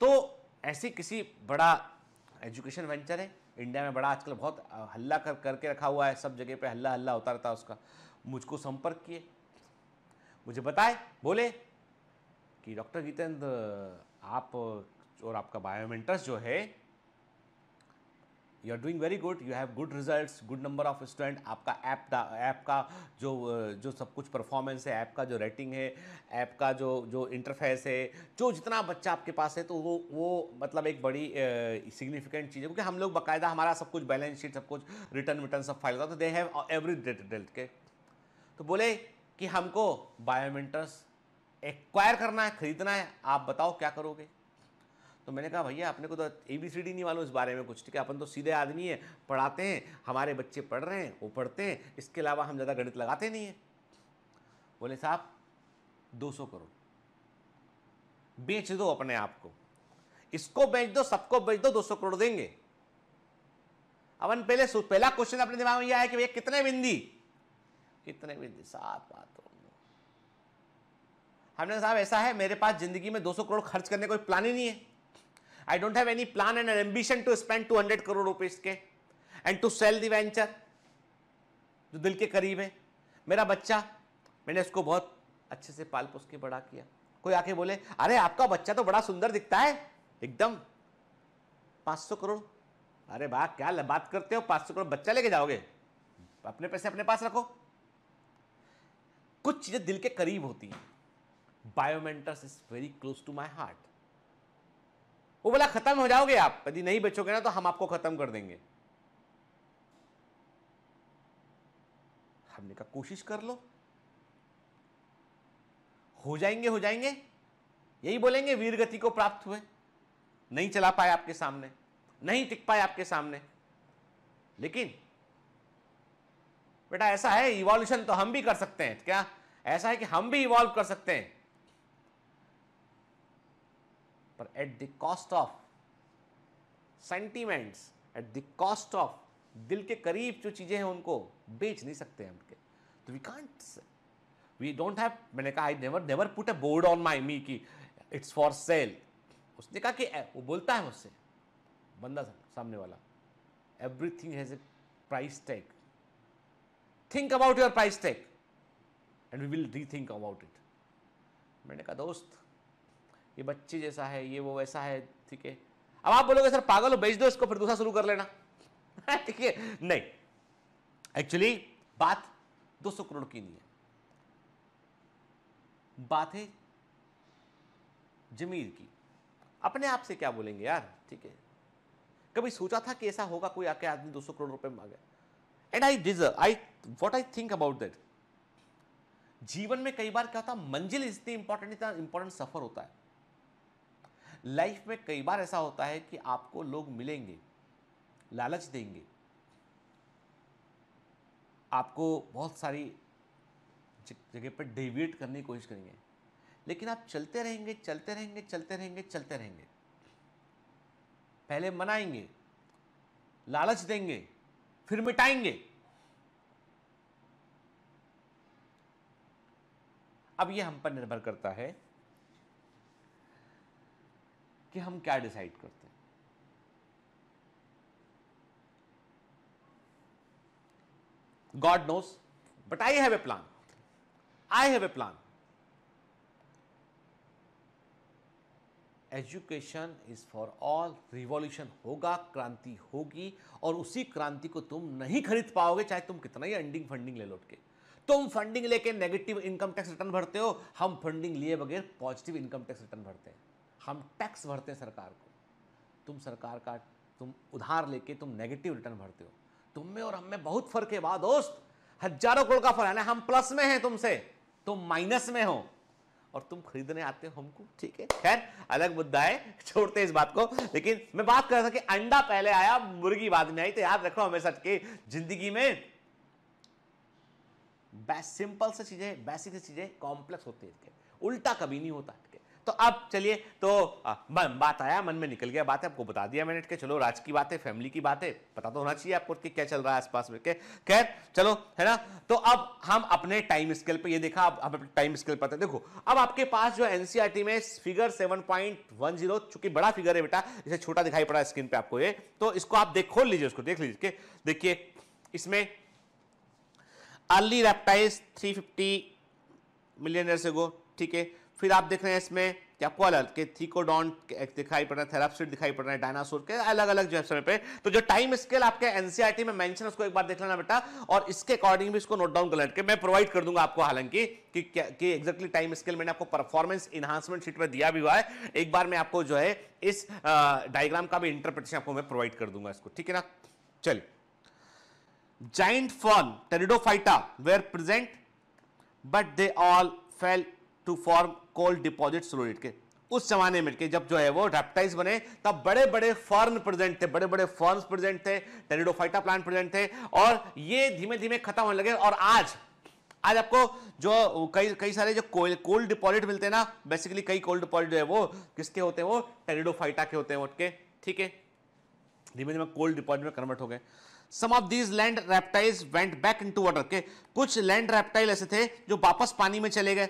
तो ऐसी किसी बड़ा एजुकेशन वेंचर है इंडिया में बड़ा आजकल बहुत हल्ला कर करके रखा हुआ है सब जगह पे हल्ला हल्ला होता रहता है उसका मुझको संपर्क किए मुझे बताए बोले कि डॉक्टर गीतेंद्र आप और आपका बायोमेंटस जो है you are doing very good you have good results good number of student आपका ऐप ऐप का जो जो सब कुछ परफॉर्मेंस है ऐप का जो रेटिंग है ऐप का जो जो इंटरफेस है जो जितना बच्चा आपके पास है तो वो वो मतलब एक बड़ी सिग्निफिकेंट चीज़ है क्योंकि हम लोग बाकायदा हमारा सब कुछ बैलेंस शीट सब कुछ रिटर्न विटर्न सब फाइल होता तो दे हैव एवरी डेल्थ के तो बोले कि हमको बायोमेंटर्स एक्वायर करना है खरीदना है आप बताओ क्या करोगे तो मैंने कहा भैया अपने को तो ए बी सी डी नहीं मालूम इस बारे में कुछ ठीक है अपन तो सीधे आदमी है पढ़ाते हैं हमारे बच्चे पढ़ रहे हैं वो पढ़ते हैं इसके अलावा हम ज़्यादा गणित लगाते नहीं हैं बोले साहब दो सौ करोड़ बेच दो अपने आप को इसको बेच दो सबको बेच दो दो सौ करोड़ देंगे अपन पहले पहला क्वेश्चन अपने दिमाग में यह है कि भैया कितने बिंदी कितने बिंदी सात बात हमने साहब ऐसा है मेरे पास जिंदगी में 200 करोड़ खर्च करने का कोई प्लान ही नहीं है I don't have any plan and an ambition to spend 200 crore rupees के एंड टू सेल देंचर जो दिल के करीब है मेरा बच्चा मैंने उसको बहुत अच्छे से पाल पोस के बड़ा किया कोई आके बोले अरे आपका बच्चा तो बड़ा सुंदर दिखता है एकदम 500 करोड़ अरे वाह क्या बात करते हो 500 करोड़ बच्चा लेके जाओगे अपने पैसे अपने पास रखो कुछ चीज़ें दिल के करीब होती हैं Biomentors is very close to my heart वो बोला खत्म हो जाओगे आप यदि नहीं बचोगे ना तो हम आपको खत्म कर देंगे हमने कहा कोशिश कर लो हो जाएंगे हो जाएंगे यही बोलेंगे वीर गति को प्राप्त हुए नहीं चला पाए आपके सामने नहीं टिक पाए आपके सामने लेकिन बेटा ऐसा है इवोल्यूशन तो हम भी कर सकते हैं क्या ऐसा है कि हम भी इवॉल्व कर सकते हैं पर at the cost of sentiments at the cost of दिल के करीब जो चीज़ें हैं उनको बेच नहीं सकते हम के तो we can't we don't have मैंने कहा I never never put a board on my me की इट्स फॉर सेल उसने कहा कि वो बोलता है मुझसे बंदा सामने वाला everything has a price tag think about your price tag and we will rethink about it मैंने कहा दोस्त ये बच्चे जैसा है ये वो वैसा है ठीक है अब आप बोलोगे सर पागल हो बेच दो इसको फिर दूसरा शुरू कर लेना ठीक है नहीं एक्चुअली बात 200 करोड़ की नहीं है बात है जमीर की अपने आप से क्या बोलेंगे यार ठीक है कभी सोचा था कि ऐसा होगा कोई आके आदमी 200 करोड़ रुपए मांगे and I deserve I what I think about that जीवन में कई बार क्या होता है मंजिल इतनी इंपॉर्टेंट इतना इंपॉर्टेंट सफर होता है लाइफ में कई बार ऐसा होता है कि आपको लोग मिलेंगे लालच देंगे आपको बहुत सारी जगह पर डेविएट करने की कोशिश करेंगे लेकिन आप चलते रहेंगे चलते रहेंगे चलते रहेंगे चलते रहेंगे पहले मनाएंगे लालच देंगे फिर मिटाएंगे अब यह हम पर निर्भर करता है कि हम क्या डिसाइड करते हैं God knows but I have a plan I have a plan education is for all revolution होगा क्रांति होगी और उसी क्रांति को तुम नहीं खरीद पाओगे चाहे तुम कितना ही एंडिंग फंडिंग ले लौट के तुम फंडिंग लेके नेगेटिव इनकम टैक्स रिटर्न भरते हो हम फंडिंग लिए बगैर पॉजिटिव इनकम टैक्स रिटर्न भरते हैं हम टैक्स भरते हैं सरकार को तुम सरकार का तुम उधार लेके तुम नेगेटिव रिटर्न भरते हो तुम में और हम में बहुत फर्क है वाह दोस्त हजारों करोड़ का फर्क है हम प्लस में हैं तुमसे तुम माइनस में हो और तुम खरीदने आते हो हमको ठीक है खैर अलग मुद्दा है छोड़ते इस बात को लेकिन मैं बात कर रहा था कि अंडा पहले आया मुर्गी बाद में आई तो याद रखो हमेशा कि जिंदगी में सिंपल से चीजें बेसिक से चीजें कॉम्प्लेक्स होती है उल्टा कभी नहीं होता है। तो अब चलिए तो आ, बात आया मन में निकल गया बात है आपको बता दिया मैंने कि चलो राज की बात है फैमिली की बात है पता तो होना चाहिए आपको कि क्या चल रहा है आसपास में खैर चलो है ना तो अब हम अपने टाइम स्केल पे ये देखा अब अपने टाइम स्केल पर देखो अब आपके पास जो एनसीआरटी e में figure seven point one zero चूंकि बड़ा फिगर है बेटा इसे छोटा दिखाई पड़ा स्क्रीन पर आपको ये तो इसको आप देख खोल लीजिए उसको देख लीजिए देखिए इसमें early reptiles three fifty million से गो ठीक है फिर आप देख रहे हैं इसमें क्या कॉलर के थीकोडॉन दिखाई पड़ रहा है थेरापसिड दिखाई पड़ रहा है डायनासोर के अलग अलग जो है समय पे तो जो टाइम स्केल आपके एनसीआरटी e में मेंशन उसको एक बार देख लेना बेटा और इसके अकॉर्डिंग भी इसको नोट डाउन कर लेना कि मैं प्रोवाइड कर दूंगा आपको हालांकि कि क्या कि एग्जैक्टली टाइम स्केल मैंने आपको परफॉर्मेंस इन्हांसमेंट शीट में दिया भी हुआ है एक बार मैं आपको जो है इस डायग्राम का भी इंटरप्रिटेशन आपको मैं प्रोवाइड कर दूंगा इसको ठीक है ना चलिए giant fern pteridophyta were present but they all fail to form coal deposit फ्लोरिड के उस जमाने में के जब जो है वो रेप्टाइज बने तब बड़े बड़े फर्न प्रेजेंट थे बड़े बड़े फर्न प्रेजेंट थे टेरिडोफाइटा प्लांट प्रेजेंट थे और ये धीमे धीमे खत्म होने लगे और आज आज आपको जो कई कई सारे जो कोल कोल्ड डिपॉजिट मिलते हैं ना बेसिकली कई कोल्ड डिपॉजिट जो है वो किसके होते हैं वो टेरिडोफाइटा के होते हैं उनके ठीक है धीमे धीमे कोल्ड डिपॉजिट में कन्वर्ट हो गए some of these land reptiles went back into water के कुछ लैंड रेप्टाइल ऐसे थे जो वापस पानी में चले गए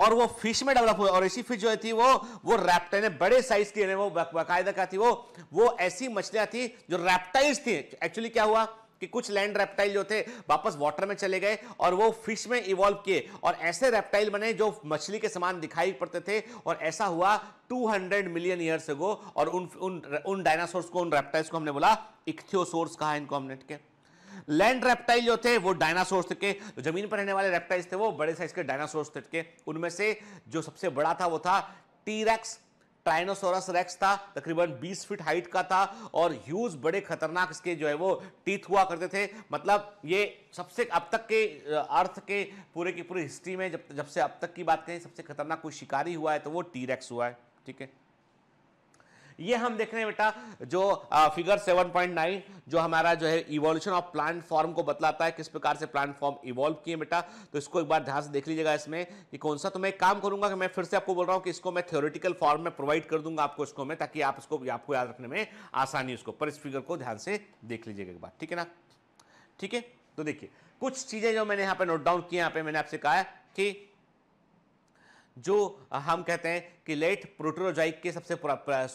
और वो फिश में डेवलप हुए और ऐसी फिश जो थी वो वो रैप्टाइल बड़े साइज की वो बाकायदा क्या थी वो वो ऐसी मछलियां थी जो रैप्टाइल्स थी एक्चुअली क्या हुआ कि कुछ लैंड रेप्टाइल जो थे वापस वाटर में चले गए और वो फिश में इवॉल्व किए और ऐसे रेप्टाइल बने जो मछली के समान दिखाई पड़ते थे और ऐसा हुआ 200 मिलियन ईयर्स गो और उन उन उन डायनासोर्स को उन रेप्टाइल्स को हमने बोला इक्थियोसोर्स कहा इनको हमने ठीक है लैंड रेप्टाइल जो थे वो डायनासोर के जमीन पर रहने वाले रेप्टाइल्स थे वो बड़े साइज के डायनासोर थे उनमें से जो सबसे बड़ा था वो था टीरेक्स ट्राइनोसोरस रेक्स था तकरीबन 20 फीट हाइट का था और ह्यूज बड़े खतरनाक इसके जो है वो टीथ हुआ करते थे मतलब ये सबसे अब तक के अर्थ के पूरे की पूरी हिस्ट्री में जब जब से अब तक की बात करें सबसे खतरनाक कोई शिकारी हुआ है तो वो टीरेक्स हुआ है ठीक है ये हम देख रहे हैं बेटा जो आ, फिगर 7.9 जो हमारा जो है इवोल्यूशन ऑफ प्लांट फॉर्म को बतलाता है किस प्रकार से प्लांट फॉर्म इवॉल्व किए बेटा तो इसको एक बार ध्यान से देख लीजिएगा इसमें कि कौन सा तो मैं काम करूंगा कि मैं फिर से आपको बोल रहा हूँ कि इसको मैं थ्योरिटिकल फॉर्म में प्रोवाइड कर दूंगा आपको इसको मैं ताकि आप इसको आपको याद रखने में आसानी उसको पर इस फिगर को ध्यान से देख लीजिएगा एक बार ठीक है ना ठीक है तो देखिए कुछ चीज़ें जो मैंने यहाँ पे नोट डाउन किए यहाँ पे मैंने आपसे कहा कि जो हम कहते हैं कि लेट प्रोटोलोजाइक के सबसे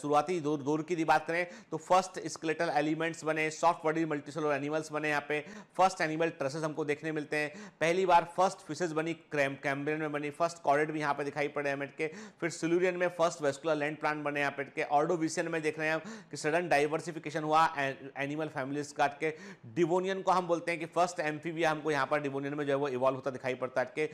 शुरुआती दौर दौर की बात करें तो फर्स्ट स्केलेटल एलिमेंट्स बने सॉफ्ट बॉडी मल्टीसेलर एनिमल्स बने यहाँ पे फर्स्ट एनिमल ट्रसेस हमको देखने मिलते हैं पहली बार फर्स्ट फिशेज बनी क्रैम कैम्ब्रियन में बनी फर्स्ट कॉडेड भी यहाँ पे दिखाई पड़े हमें के फिर सिलूरियन में फर्स्ट वेस्कुलर लैंड प्लांट बने यहाँ पे के ऑर्डोविशियन में देख रहे हैं हम कि सडन डाइवर्सिफिकेशन हुआ एनिमल फैमिलीज काट के डिवोनियन को हम बोलते हैं कि फर्स्ट एम्फीविया हमको यहाँ पर डिवोनियन में जो है वो इवॉल्व होता दिखाई पड़ता है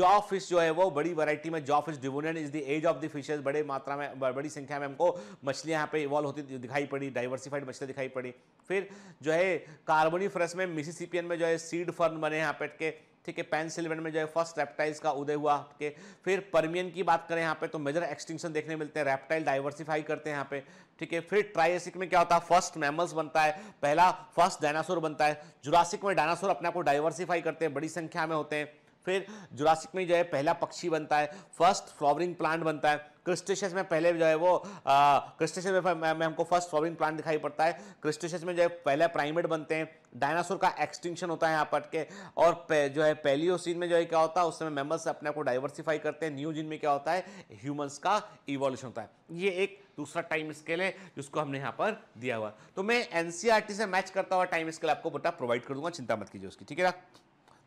जॉ फिश जो है वो बड़ी वैरायटी में jaw fish Devonian is the age of the fish fishes बड़े मात्रा में बड़ी संख्या में हमको मछलियाँ यहाँ पे इवॉल्व होती दिखाई पड़ी डाइवर्सिफाइड मछलियाँ दिखाई पड़ी फिर जो है कार्बोनीफरस में मिसिसिपियन में जो है सीड फर्न बने यहाँ पेट के ठीक है पेंसिल्वेन में जो है फर्स्ट रेप्टाइल्स का उदय हुआ आपके फिर परमियन की बात करें यहाँ पे तो मेजर एक्सटिंक्शन देखने मिलते हैं रेप्टाइल डाइवर्सिफाई करते हैं यहाँ पे ठीक है फिर ट्राइसिक में क्या होता है फर्स्ट मैमल्स बनता है पहला फर्स्ट डायनासोर बनता है जुरासिक में डायनासोर अपने आपको डाइवर्सिफाई करते हैं बड़ी संख्या में होते हैं फिर जुरासिक में जो है पहला पक्षी बनता है फर्स्ट फ्लावरिंग प्लांट बनता है क्रिस्टेशियस में पहले जो है वो क्रिस्टेशियस में, में हमको फर्स्ट फ्लावरिंग प्लांट दिखाई पड़ता है क्रिस्टेशियस में जो है पहले प्राइमेट बनते हैं डायनासोर का एक्सटिंक्शन होता है यहाँ पर के और जो है पेलियोसिन में जो है क्या होता है उस समय मेम्बर्स अपने आप को डाइवर्सिफाई करते हैं न्यू जिन में क्या होता है ह्यूमन्स का इवोल्यूशन होता है ये एक दूसरा टाइम स्केल है जिसको हमने यहाँ पर दिया हुआ तो मैं एनसीआरटी e से मैच करता हुआ टाइम स्केल आपको बता प्रोवाइड कर दूंगा चिंता मत कीजिए उसकी ठीक है ना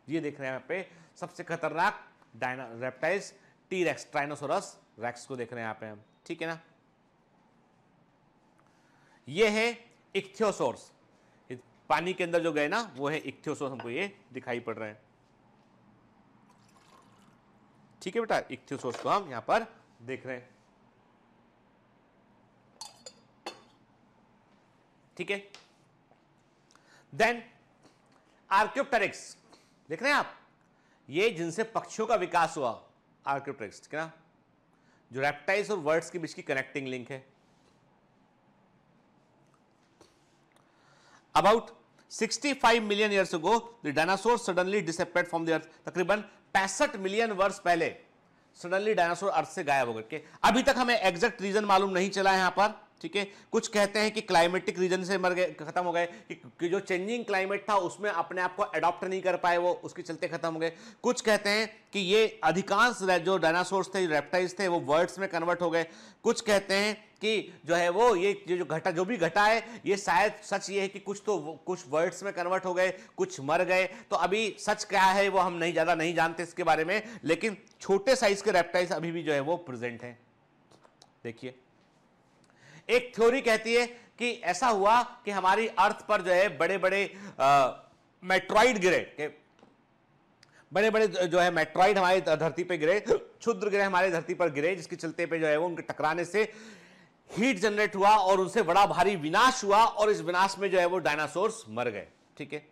ये देख रहे हैं यहाँ पे सबसे खतरनाक डायना reptiles T rex tyrannosaurus rex को देख रहे हैं यहाँ पे हम ठीक है ना ये है इक्थियोसोर्स पानी के अंदर जो गए ना वो है इक्थियोसोर्स हमको ये दिखाई पड़ रहे हैं ठीक है बेटा इक्थियोसोर्स को हम यहां पर देख रहे हैं ठीक है देन आर्क्योप्टेरिक्स देख रहे हैं आप ये जिनसे पक्षियों का विकास हुआ आर्कियोटेक्स्ट क्या जो रेप्टाइल्स और वर्ड्स के बीच की कनेक्टिंग लिंक है about 65 million years go the dinosaur suddenly disappear from the earth तकरीबन पैंसठ मिलियन वर्ष पहले सडनली डायनासोर अर्थ से गायब हो गए अभी तक हमें एग्जैक्ट रीजन मालूम नहीं चला है यहां पर ठीक है कुछ कहते हैं कि क्लाइमेटिक रीजन से मर गए खत्म हो गए कि, कि जो चेंजिंग क्लाइमेट था उसमें अपने आप को अडॉप्ट नहीं कर पाए वो उसके चलते खत्म हो गए कुछ कहते हैं कि ये अधिकांश जो डायनासोर्स थे रेप्टाइल्स थे वो वर्ड्स में कन्वर्ट हो गए कुछ कहते हैं कि जो है वो ये जो घटा जो भी घटा है ये शायद सच ये है कि कुछ तो कुछ वर्ड्स में कन्वर्ट हो गए कुछ मर गए तो अभी सच क्या है वो हम नहीं ज़्यादा नहीं जानते इसके बारे में लेकिन छोटे साइज के रेप्टाइल्स अभी भी जो है वो प्रेजेंट हैं देखिए एक थ्योरी कहती है कि ऐसा हुआ कि हमारी अर्थ पर जो है बड़े बड़े मेट्रॉइड गिरे के बड़े बड़े जो है मेट्रॉइड हमारी धरती पर गिरे क्षुद्र ग्रह हमारी धरती पर गिरे जिसके चलते पे जो है वो उनके टकराने से हीट जनरेट हुआ और उनसे बड़ा भारी विनाश हुआ और इस विनाश में जो है वो डायनासोर्स मर गए ठीक है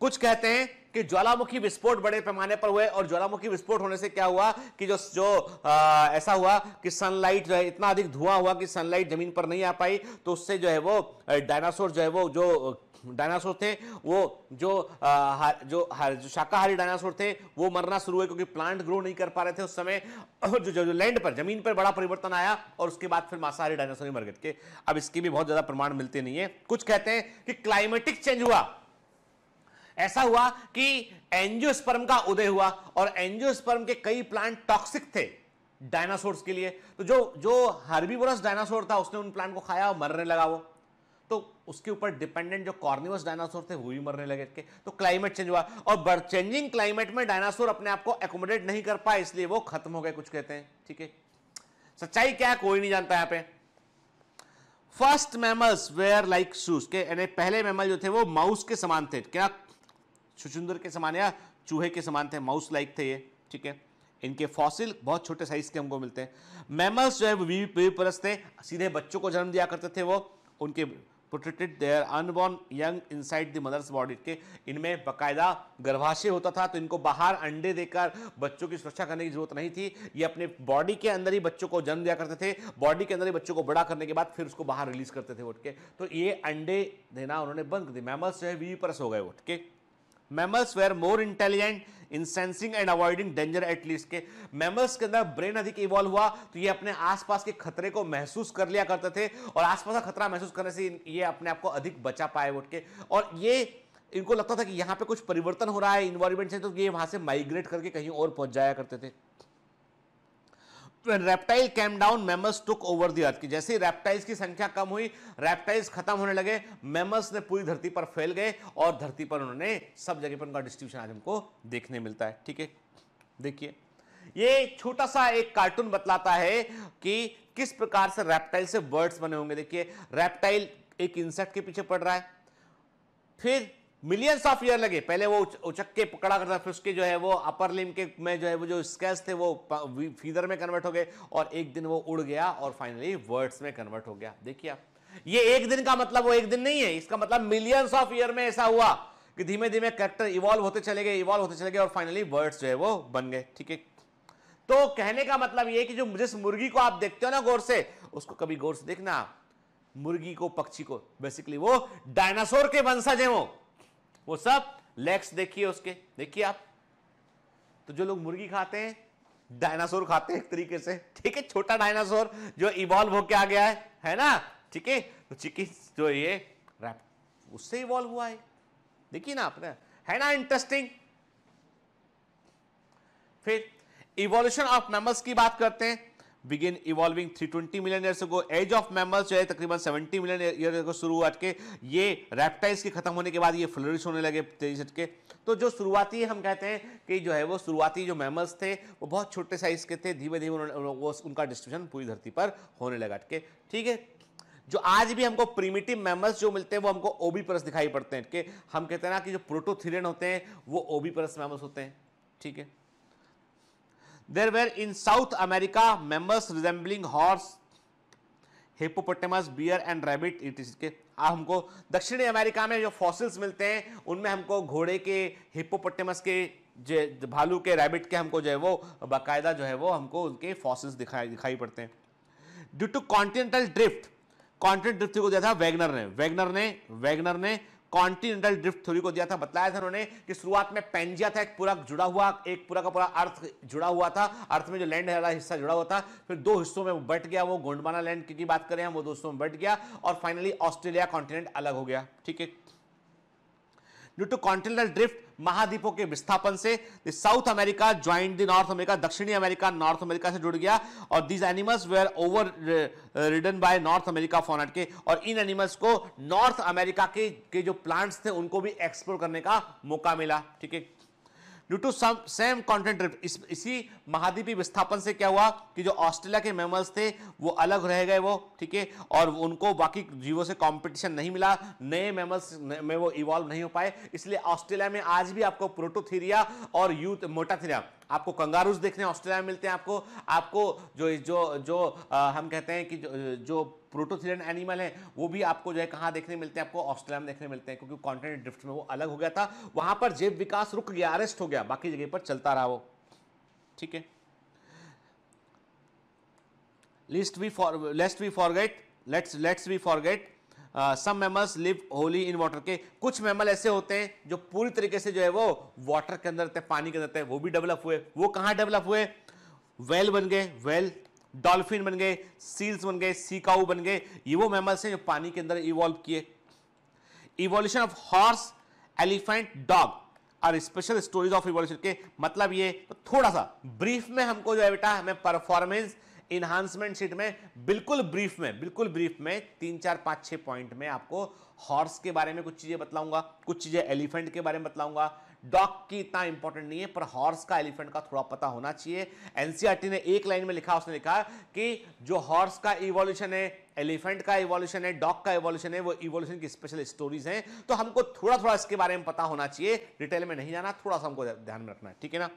कुछ कहते हैं कि ज्वालामुखी विस्फोट बड़े पैमाने पर हुए और ज्वालामुखी विस्फोट होने से क्या हुआ कि जो जो आ, ऐसा हुआ कि सनलाइट जो है इतना अधिक धुआं हुआ कि सनलाइट जमीन पर नहीं आ पाई तो उससे जो है वो डायनासोर जो है वो जो डायनासोर थे वो जो आ, जो जो शाकाहारी डायनासोर थे वो मरना शुरू हुए क्योंकि प्लांट ग्रो नहीं कर पा रहे थे उस समय और जो, जो, जो लैंड पर जमीन पर बड़ा परिवर्तन आया और उसके बाद फिर मांसाहारी डायनासोर मर गए अब इसकी भी बहुत ज़्यादा प्रमाण मिलते नहीं है कुछ कहते हैं कि क्लाइमेटिक चेंज हुआ ऐसा हुआ कि एंजियोस्पर्म का उदय हुआ और एंजियोस्पर्म के कई प्लांट टॉक्सिक थे डायनासोर्स के लिए तो जो जो हर्बीवोरस डायनासोर था उसने उन प्लांट को खाया और मरने लगा वो तो उसके ऊपर डिपेंडेंट जो कॉर्निवस डायनासोर थे वो भी मरने लगे के तो क्लाइमेट चेंज हुआ और चेंजिंग क्लाइमेट में डायनासोर अपने आप को एकोमोडेट नहीं कर पाए इसलिए वो खत्म हो गए कुछ कहते हैं ठीक है सच्चाई क्या है कोई नहीं जानता यहां पे फर्स्ट मैमल्स वेयर लाइक शूज के यानी पहले मैमल जो थे वो माउस के समान थे क्या छुचुंदर के समान या चूहे के समान थे माउस लाइक थे ये ठीक है इनके फॉसिल बहुत छोटे साइज के हमको मिलते हैं मैमल्स जो है वो प्लस थे सीधे बच्चों को जन्म दिया करते थे वो उनके protected their unborn young inside the mother's body के इनमें बकायदा गर्भाशय होता था तो इनको बाहर अंडे देकर बच्चों की सुरक्षा करने की जरूरत नहीं थी ये अपने बॉडी के अंदर ही बच्चों को जन्म दिया करते थे बॉडी के अंदर ही बच्चों को बड़ा करने के बाद फिर उसको बाहर रिलीज करते थे उठ के तो ये अंडे देना उन्होंने बंद कर दिया मैमल्स जो है प्लस हो गए उठ के mammals were more intelligent in sensing and avoiding danger at least के मेमल्स के अंदर ब्रेन अधिक इवॉल्व हुआ तो ये अपने आसपास के खतरे को महसूस कर लिया करते थे और आसपास का खतरा महसूस करने से ये अपने आप को अधिक बचा पाए उठ के और ये इनको लगता था कि यहाँ पे कुछ परिवर्तन हो रहा है इन्वायरमेंट से तो ये वहाँ से माइग्रेट करके कहीं और पहुँच जाया करते थे reptile came down mammals took over the earth की जैसे ही रेप्टाइल्स की संख्या कम हुई रेप्टाइल्स खत्म होने लगे मेमस ने पूरी धरती पर फैल गए और धरती पर उन्होंने सब जगह पर उनका डिस्ट्रीब्यूशन आज हमको देखने मिलता है ठीक है देखिए ये छोटा सा एक कार्टून बतलाता है कि किस प्रकार से रेप्टाइल से बर्ड्स बने होंगे देखिए रेप्टाइल एक इंसेक्ट के पीछे पड़ रहा है फिर मिलियंस ऑफ ईयर लगे पहले वो उचक के पकड़ा करता फिर उसके जो है वो अपर लिम के में जो है वो जो स्केच थे वो फीदर में कन्वर्ट हो गए और एक दिन वो उड़ गया और फाइनली वर्ड्स में कन्वर्ट हो गया देखिए आप ये एक दिन का मतलब वो एक दिन नहीं है इसका मतलब मिलियंस ऑफ ईयर में ऐसा हुआ कि धीमे धीमे करेक्टर इवॉल्व होते चले गए इवॉल्व होते चले गए और फाइनली वर्ड्स जो है वो बन गए ठीक है तो कहने का मतलब ये कि जो जिस मुर्गी को आप देखते हो ना गौर से उसको कभी गौर से देखना मुर्गी को पक्षी को बेसिकली वो डायनासोर के वंशज है वो वो सब लेग्स देखिए उसके देखिए आप तो जो लोग मुर्गी खाते हैं डायनासोर खाते हैं एक तरीके से ठीक है छोटा डायनासोर जो इवॉल्व होके आ गया है है ना ठीक है तो चिकी जो ये रैप उससे इवॉल्व हुआ है देखिए ना आपने है ना इंटरेस्टिंग फिर इवोल्यूशन ऑफ मैमल्स की बात करते हैं बिगिन इवॉल्विंग 320 मिलियन ईयर्स को एज ऑफ मैमल्स जो है तकरीबन 70 मिलियन ईयर को शुरू हट के ये रैप्टाइज के खत्म होने के बाद ये फ्लोरिश होने लगे तेजी से के तो जो शुरुआती हम कहते हैं कि जो है वो शुरुआती जो मैमल्स थे वो बहुत छोटे साइज के थे धीमे धीमे उन्होंने उनका डिस्ट्रीब्यूशन पूरी धरती पर होने लगा हटके ठीक है जो आज भी हमको प्रीमिटिव मैमल्स जो मिलते हैं वो हमको ओबी परस दिखाई पड़ते हैं कि हम कहते हैं ना कि जो प्रोटोथिरियन होते हैं वो ओबी परस मैमल्स होते हैं ठीक है there were in South America members resembling horse hippopotamus bear and rabbit it is के आ हमको दक्षिणी अमेरिका में जो फॉसिल्स मिलते हैं उनमें हमको घोड़े के हिपोपोटेमस के जो भालू के रैबिट के हमको जो है वो बाकायदा जो है वो हमको उनके फॉसिल्स दिखाई दिखाई पड़ते हैं due to continental drift continent drift को दिया था वैगनर ने वैगनर ने वैगनर ने कॉन्टिनेंटल ड्रिफ्ट थ्योरी को दिया था बताया था उन्होंने कि शुरुआत में पेंजिया था एक पूरा जुड़ा हुआ एक पूरा का पूरा अर्थ जुड़ा हुआ था अर्थ में जो लैंड वाला हिस्सा जुड़ा हुआ था फिर दो हिस्सों में बट गया वो गोंडवाना लैंड की बात करें हम वो दोस्तों में बट गया और फाइनली ऑस्ट्रेलिया कॉन्टिनेंट अलग हो गया ठीक है ड्यू टू कॉन्टिनेंटल ड्रिफ्ट महाद्वीपों के विस्थापन से South America joint the North America दक्षिणी अमेरिका नॉर्थ अमेरिका से जुड़ गया और these animals were overridden by North America fauna के और इन एनिमल्स को नॉर्थ अमेरिका के, के जो प्लांट्स थे उनको भी एक्सप्लोर करने का मौका मिला ठीक है due to same continent drift इसी महाद्वीपीय विस्थापन से क्या हुआ कि जो ऑस्ट्रेलिया के मेमल्स थे वो अलग रह गए वो ठीक है और उनको बाकी जीवों से कॉम्पिटिशन नहीं मिला नए मेमल्स में वो इवॉल्व नहीं हो पाए इसलिए ऑस्ट्रेलिया में आज भी आपको प्रोटोथीरिया और यूथ मोटाथीरिया आपको कंगारूज देखने ऑस्ट्रेलिया में मिलते हैं आपको आपको जो जो जो आ, हम कहते हैं कि जो, जो प्रोटोथिलन एनिमल है वो भी आपको जो है कहाँ देखने मिलते हैं आपको ऑस्ट्रेलिया में देखने मिलते हैं क्योंकि कॉन्टिनेंट ड्रिफ्ट में वो अलग हो गया था वहाँ पर जेब विकास रुक गया अरेस्ट हो गया बाकी जगह पर चलता रहा वो ठीक है lest we for lest we forget let's let's we forget some mammals live wholly in water के कुछ मेमल ऐसे होते हैं जो पूरी तरीके से जो है वो वाटर के अंदर रहते पानी के अंदर रहते वो भी डेवलप हुए वो कहाँ डेवलप हुए वेल बन गए वेल डॉल्फिन बन गए सील्स बन गए सीकाऊ बन गए ये वो मेमल्स हैं जो पानी के अंदर इवॉल्व किए evolution of horse elephant dog और स्पेशल स्टोरीज ऑफ इवोल्यूशन के मतलब ये तो थोड़ा सा ब्रीफ में हमको जो है बेटा हमें परफॉर्मेंस इन्हांसमेंट शीट में बिल्कुल ब्रीफ में बिल्कुल ब्रीफ में तीन चार पाँच छः पॉइंट में आपको हॉर्स के बारे में कुछ चीज़ें बताऊंगा कुछ चीज़ें एलिफेंट के बारे में बताऊंगा डॉग की इतना इंपॉर्टेंट नहीं है पर हॉर्स का एलिफेंट का थोड़ा पता होना चाहिए एनसीईआरटी e ने एक लाइन में लिखा उसने लिखा कि जो हॉर्स का इवोल्यूशन है एलिफेंट का इवोल्यूशन है डॉग का इवोल्यूशन है वो इवोल्यूशन की स्पेशल स्टोरीज हैं तो हमको थोड़ा थोड़ा इसके बारे में पता होना चाहिए डिटेल में नहीं जाना थोड़ा सा हमको ध्यान में रखना है ठीक है ना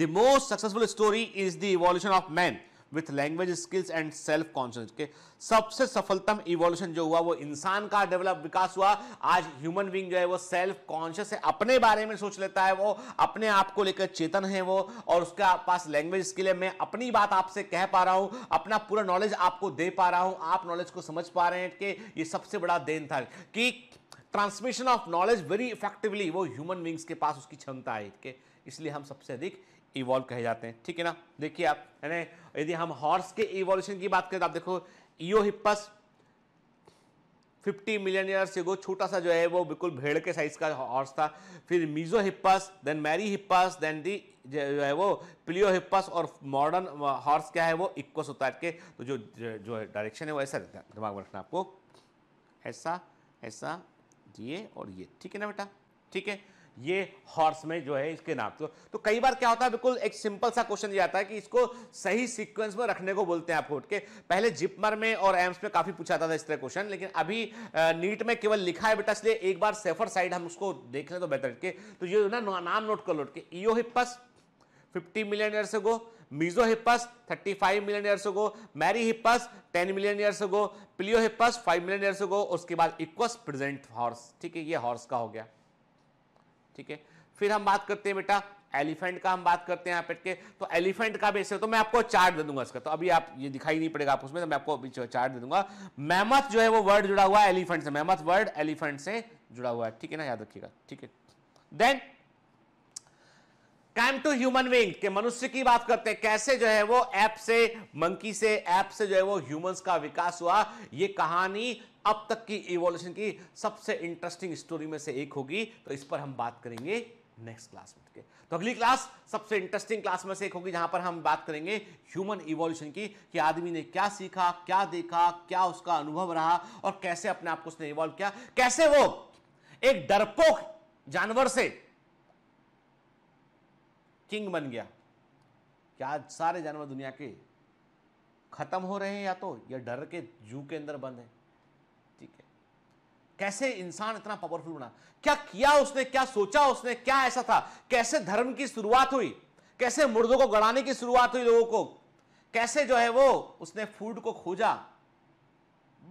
the most successful story is the evolution of man with language skills and self conscious के सबसे सफलतम इवोल्यूशन जो हुआ वो इंसान का डेवलप विकास हुआ आज ह्यूमन बींग जो है वो सेल्फ कॉन्शियस है अपने बारे में सोच लेता है वो अपने आप को लेकर चेतन है वो और उसके पास लैंग्वेज स्किल है मैं अपनी बात आपसे कह पा रहा हूँ अपना पूरा नॉलेज आपको दे पा रहा हूँ आप नॉलेज को समझ पा रहे हैं कि ये सबसे बड़ा देन था कि transmission of knowledge very effectively वो ह्यूमन बींग्स के पास उसकी क्षमता है इसलिए हम सबसे अधिक इवॉल्व कहे जाते हैं ठीक है ना देखिए आप यानी यदि हम हॉर्स के इवोल्यूशन की बात करें तो आप देखो ईओ हिप्पस 50 मिलियन ईयर्स एगो छोटा सा जो है वो बिल्कुल भेड़ के साइज का हॉर्स था फिर mesohippus then merychippus then the जो है वो प्लियो हिप्पस और मॉडर्न हॉर्स क्या है वो इक्वस होता है के तो जो जो डायरेक्शन है वो ऐसा रहता है दिमाग में रखना आपको ऐसा ऐसा ये और ये ठीक है ना बेटा ठीक है ये हॉर्स में जो है इसके नाम तो, तो कई बार क्या होता है बिल्कुल एक सिंपल सा क्वेश्चन जाता है कि इसको सही सीक्वेंस में रखने को बोलते हैं आप उठ के पहले जिपमर में और एम्स में काफ़ी पूछा जाता था इस तरह क्वेश्चन लेकिन अभी नीट में केवल लिखा है बेटा इसलिए एक बार सेफर साइड हम उसको देख लें तो बेहतर के तो ये ना नाम नोट कर लो के eohippus fifty million years go mesohippus five million years go merychippus ten million years go pliohippus five million years go उसके बाद इक्वस प्रेजेंट हॉर्स ठीक है ये हॉर्स का हो गया ठीक है फिर हम बात करते हैं बेटा एलिफेंट का हम बात करते हैं यहाँ पेट के तो एलिफेंट का भी है तो मैं आपको चार्ट दे दूंगा इसका तो अभी आप ये दिखाई नहीं पड़ेगा आप उसमें तो मैं आपको अभी चार्ट दे दूंगा मैमथ जो है वो वर्ड जुड़ा हुआ है एलिफेंट से मैमथ वर्ड एलिफेंट से जुड़ा हुआ है ठीक है ना याद रखिएगा ठीक है then came to human being के मनुष्य की बात करते हैं कैसे जो है वो ऐप से मंकी से ऐप से जो है वो ह्यूमन का विकास हुआ ये कहानी अब तक की इवोल्यूशन की सबसे इंटरेस्टिंग स्टोरी में से एक होगी तो इस पर हम बात करेंगे नेक्स्ट क्लास में के तो अगली क्लास सबसे इंटरेस्टिंग क्लास में से एक होगी जहां पर हम बात करेंगे ह्यूमन इवोल्यूशन की कि आदमी ने क्या सीखा क्या देखा क्या उसका अनुभव रहा और कैसे अपने आप को उसने इवॉल्व किया कैसे वो एक डरपोक जानवर से किंग बन गया क्या सारे जानवर दुनिया के खत्म हो रहे हैं या तो या डर के जू के अंदर बंद है कैसे इंसान इतना पावरफुल बना क्या किया उसने क्या सोचा उसने क्या ऐसा था कैसे धर्म की शुरुआत हुई कैसे मुर्दों को गड़ाने की शुरुआत हुई लोगों को कैसे जो है वो उसने फूड को खोजा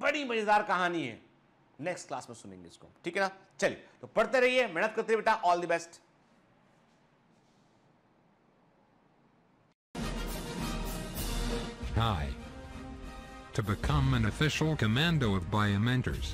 बड़ी मजेदार कहानी है नेक्स्ट क्लास में सुनेंगे इसको ठीक है ना चलिए तो पढ़ते रहिए मेहनत करते बेटा all the best hi to become an official commando of Biomentors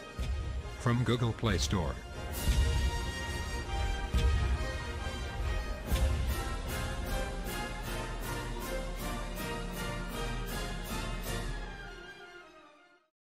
from Google Play Store.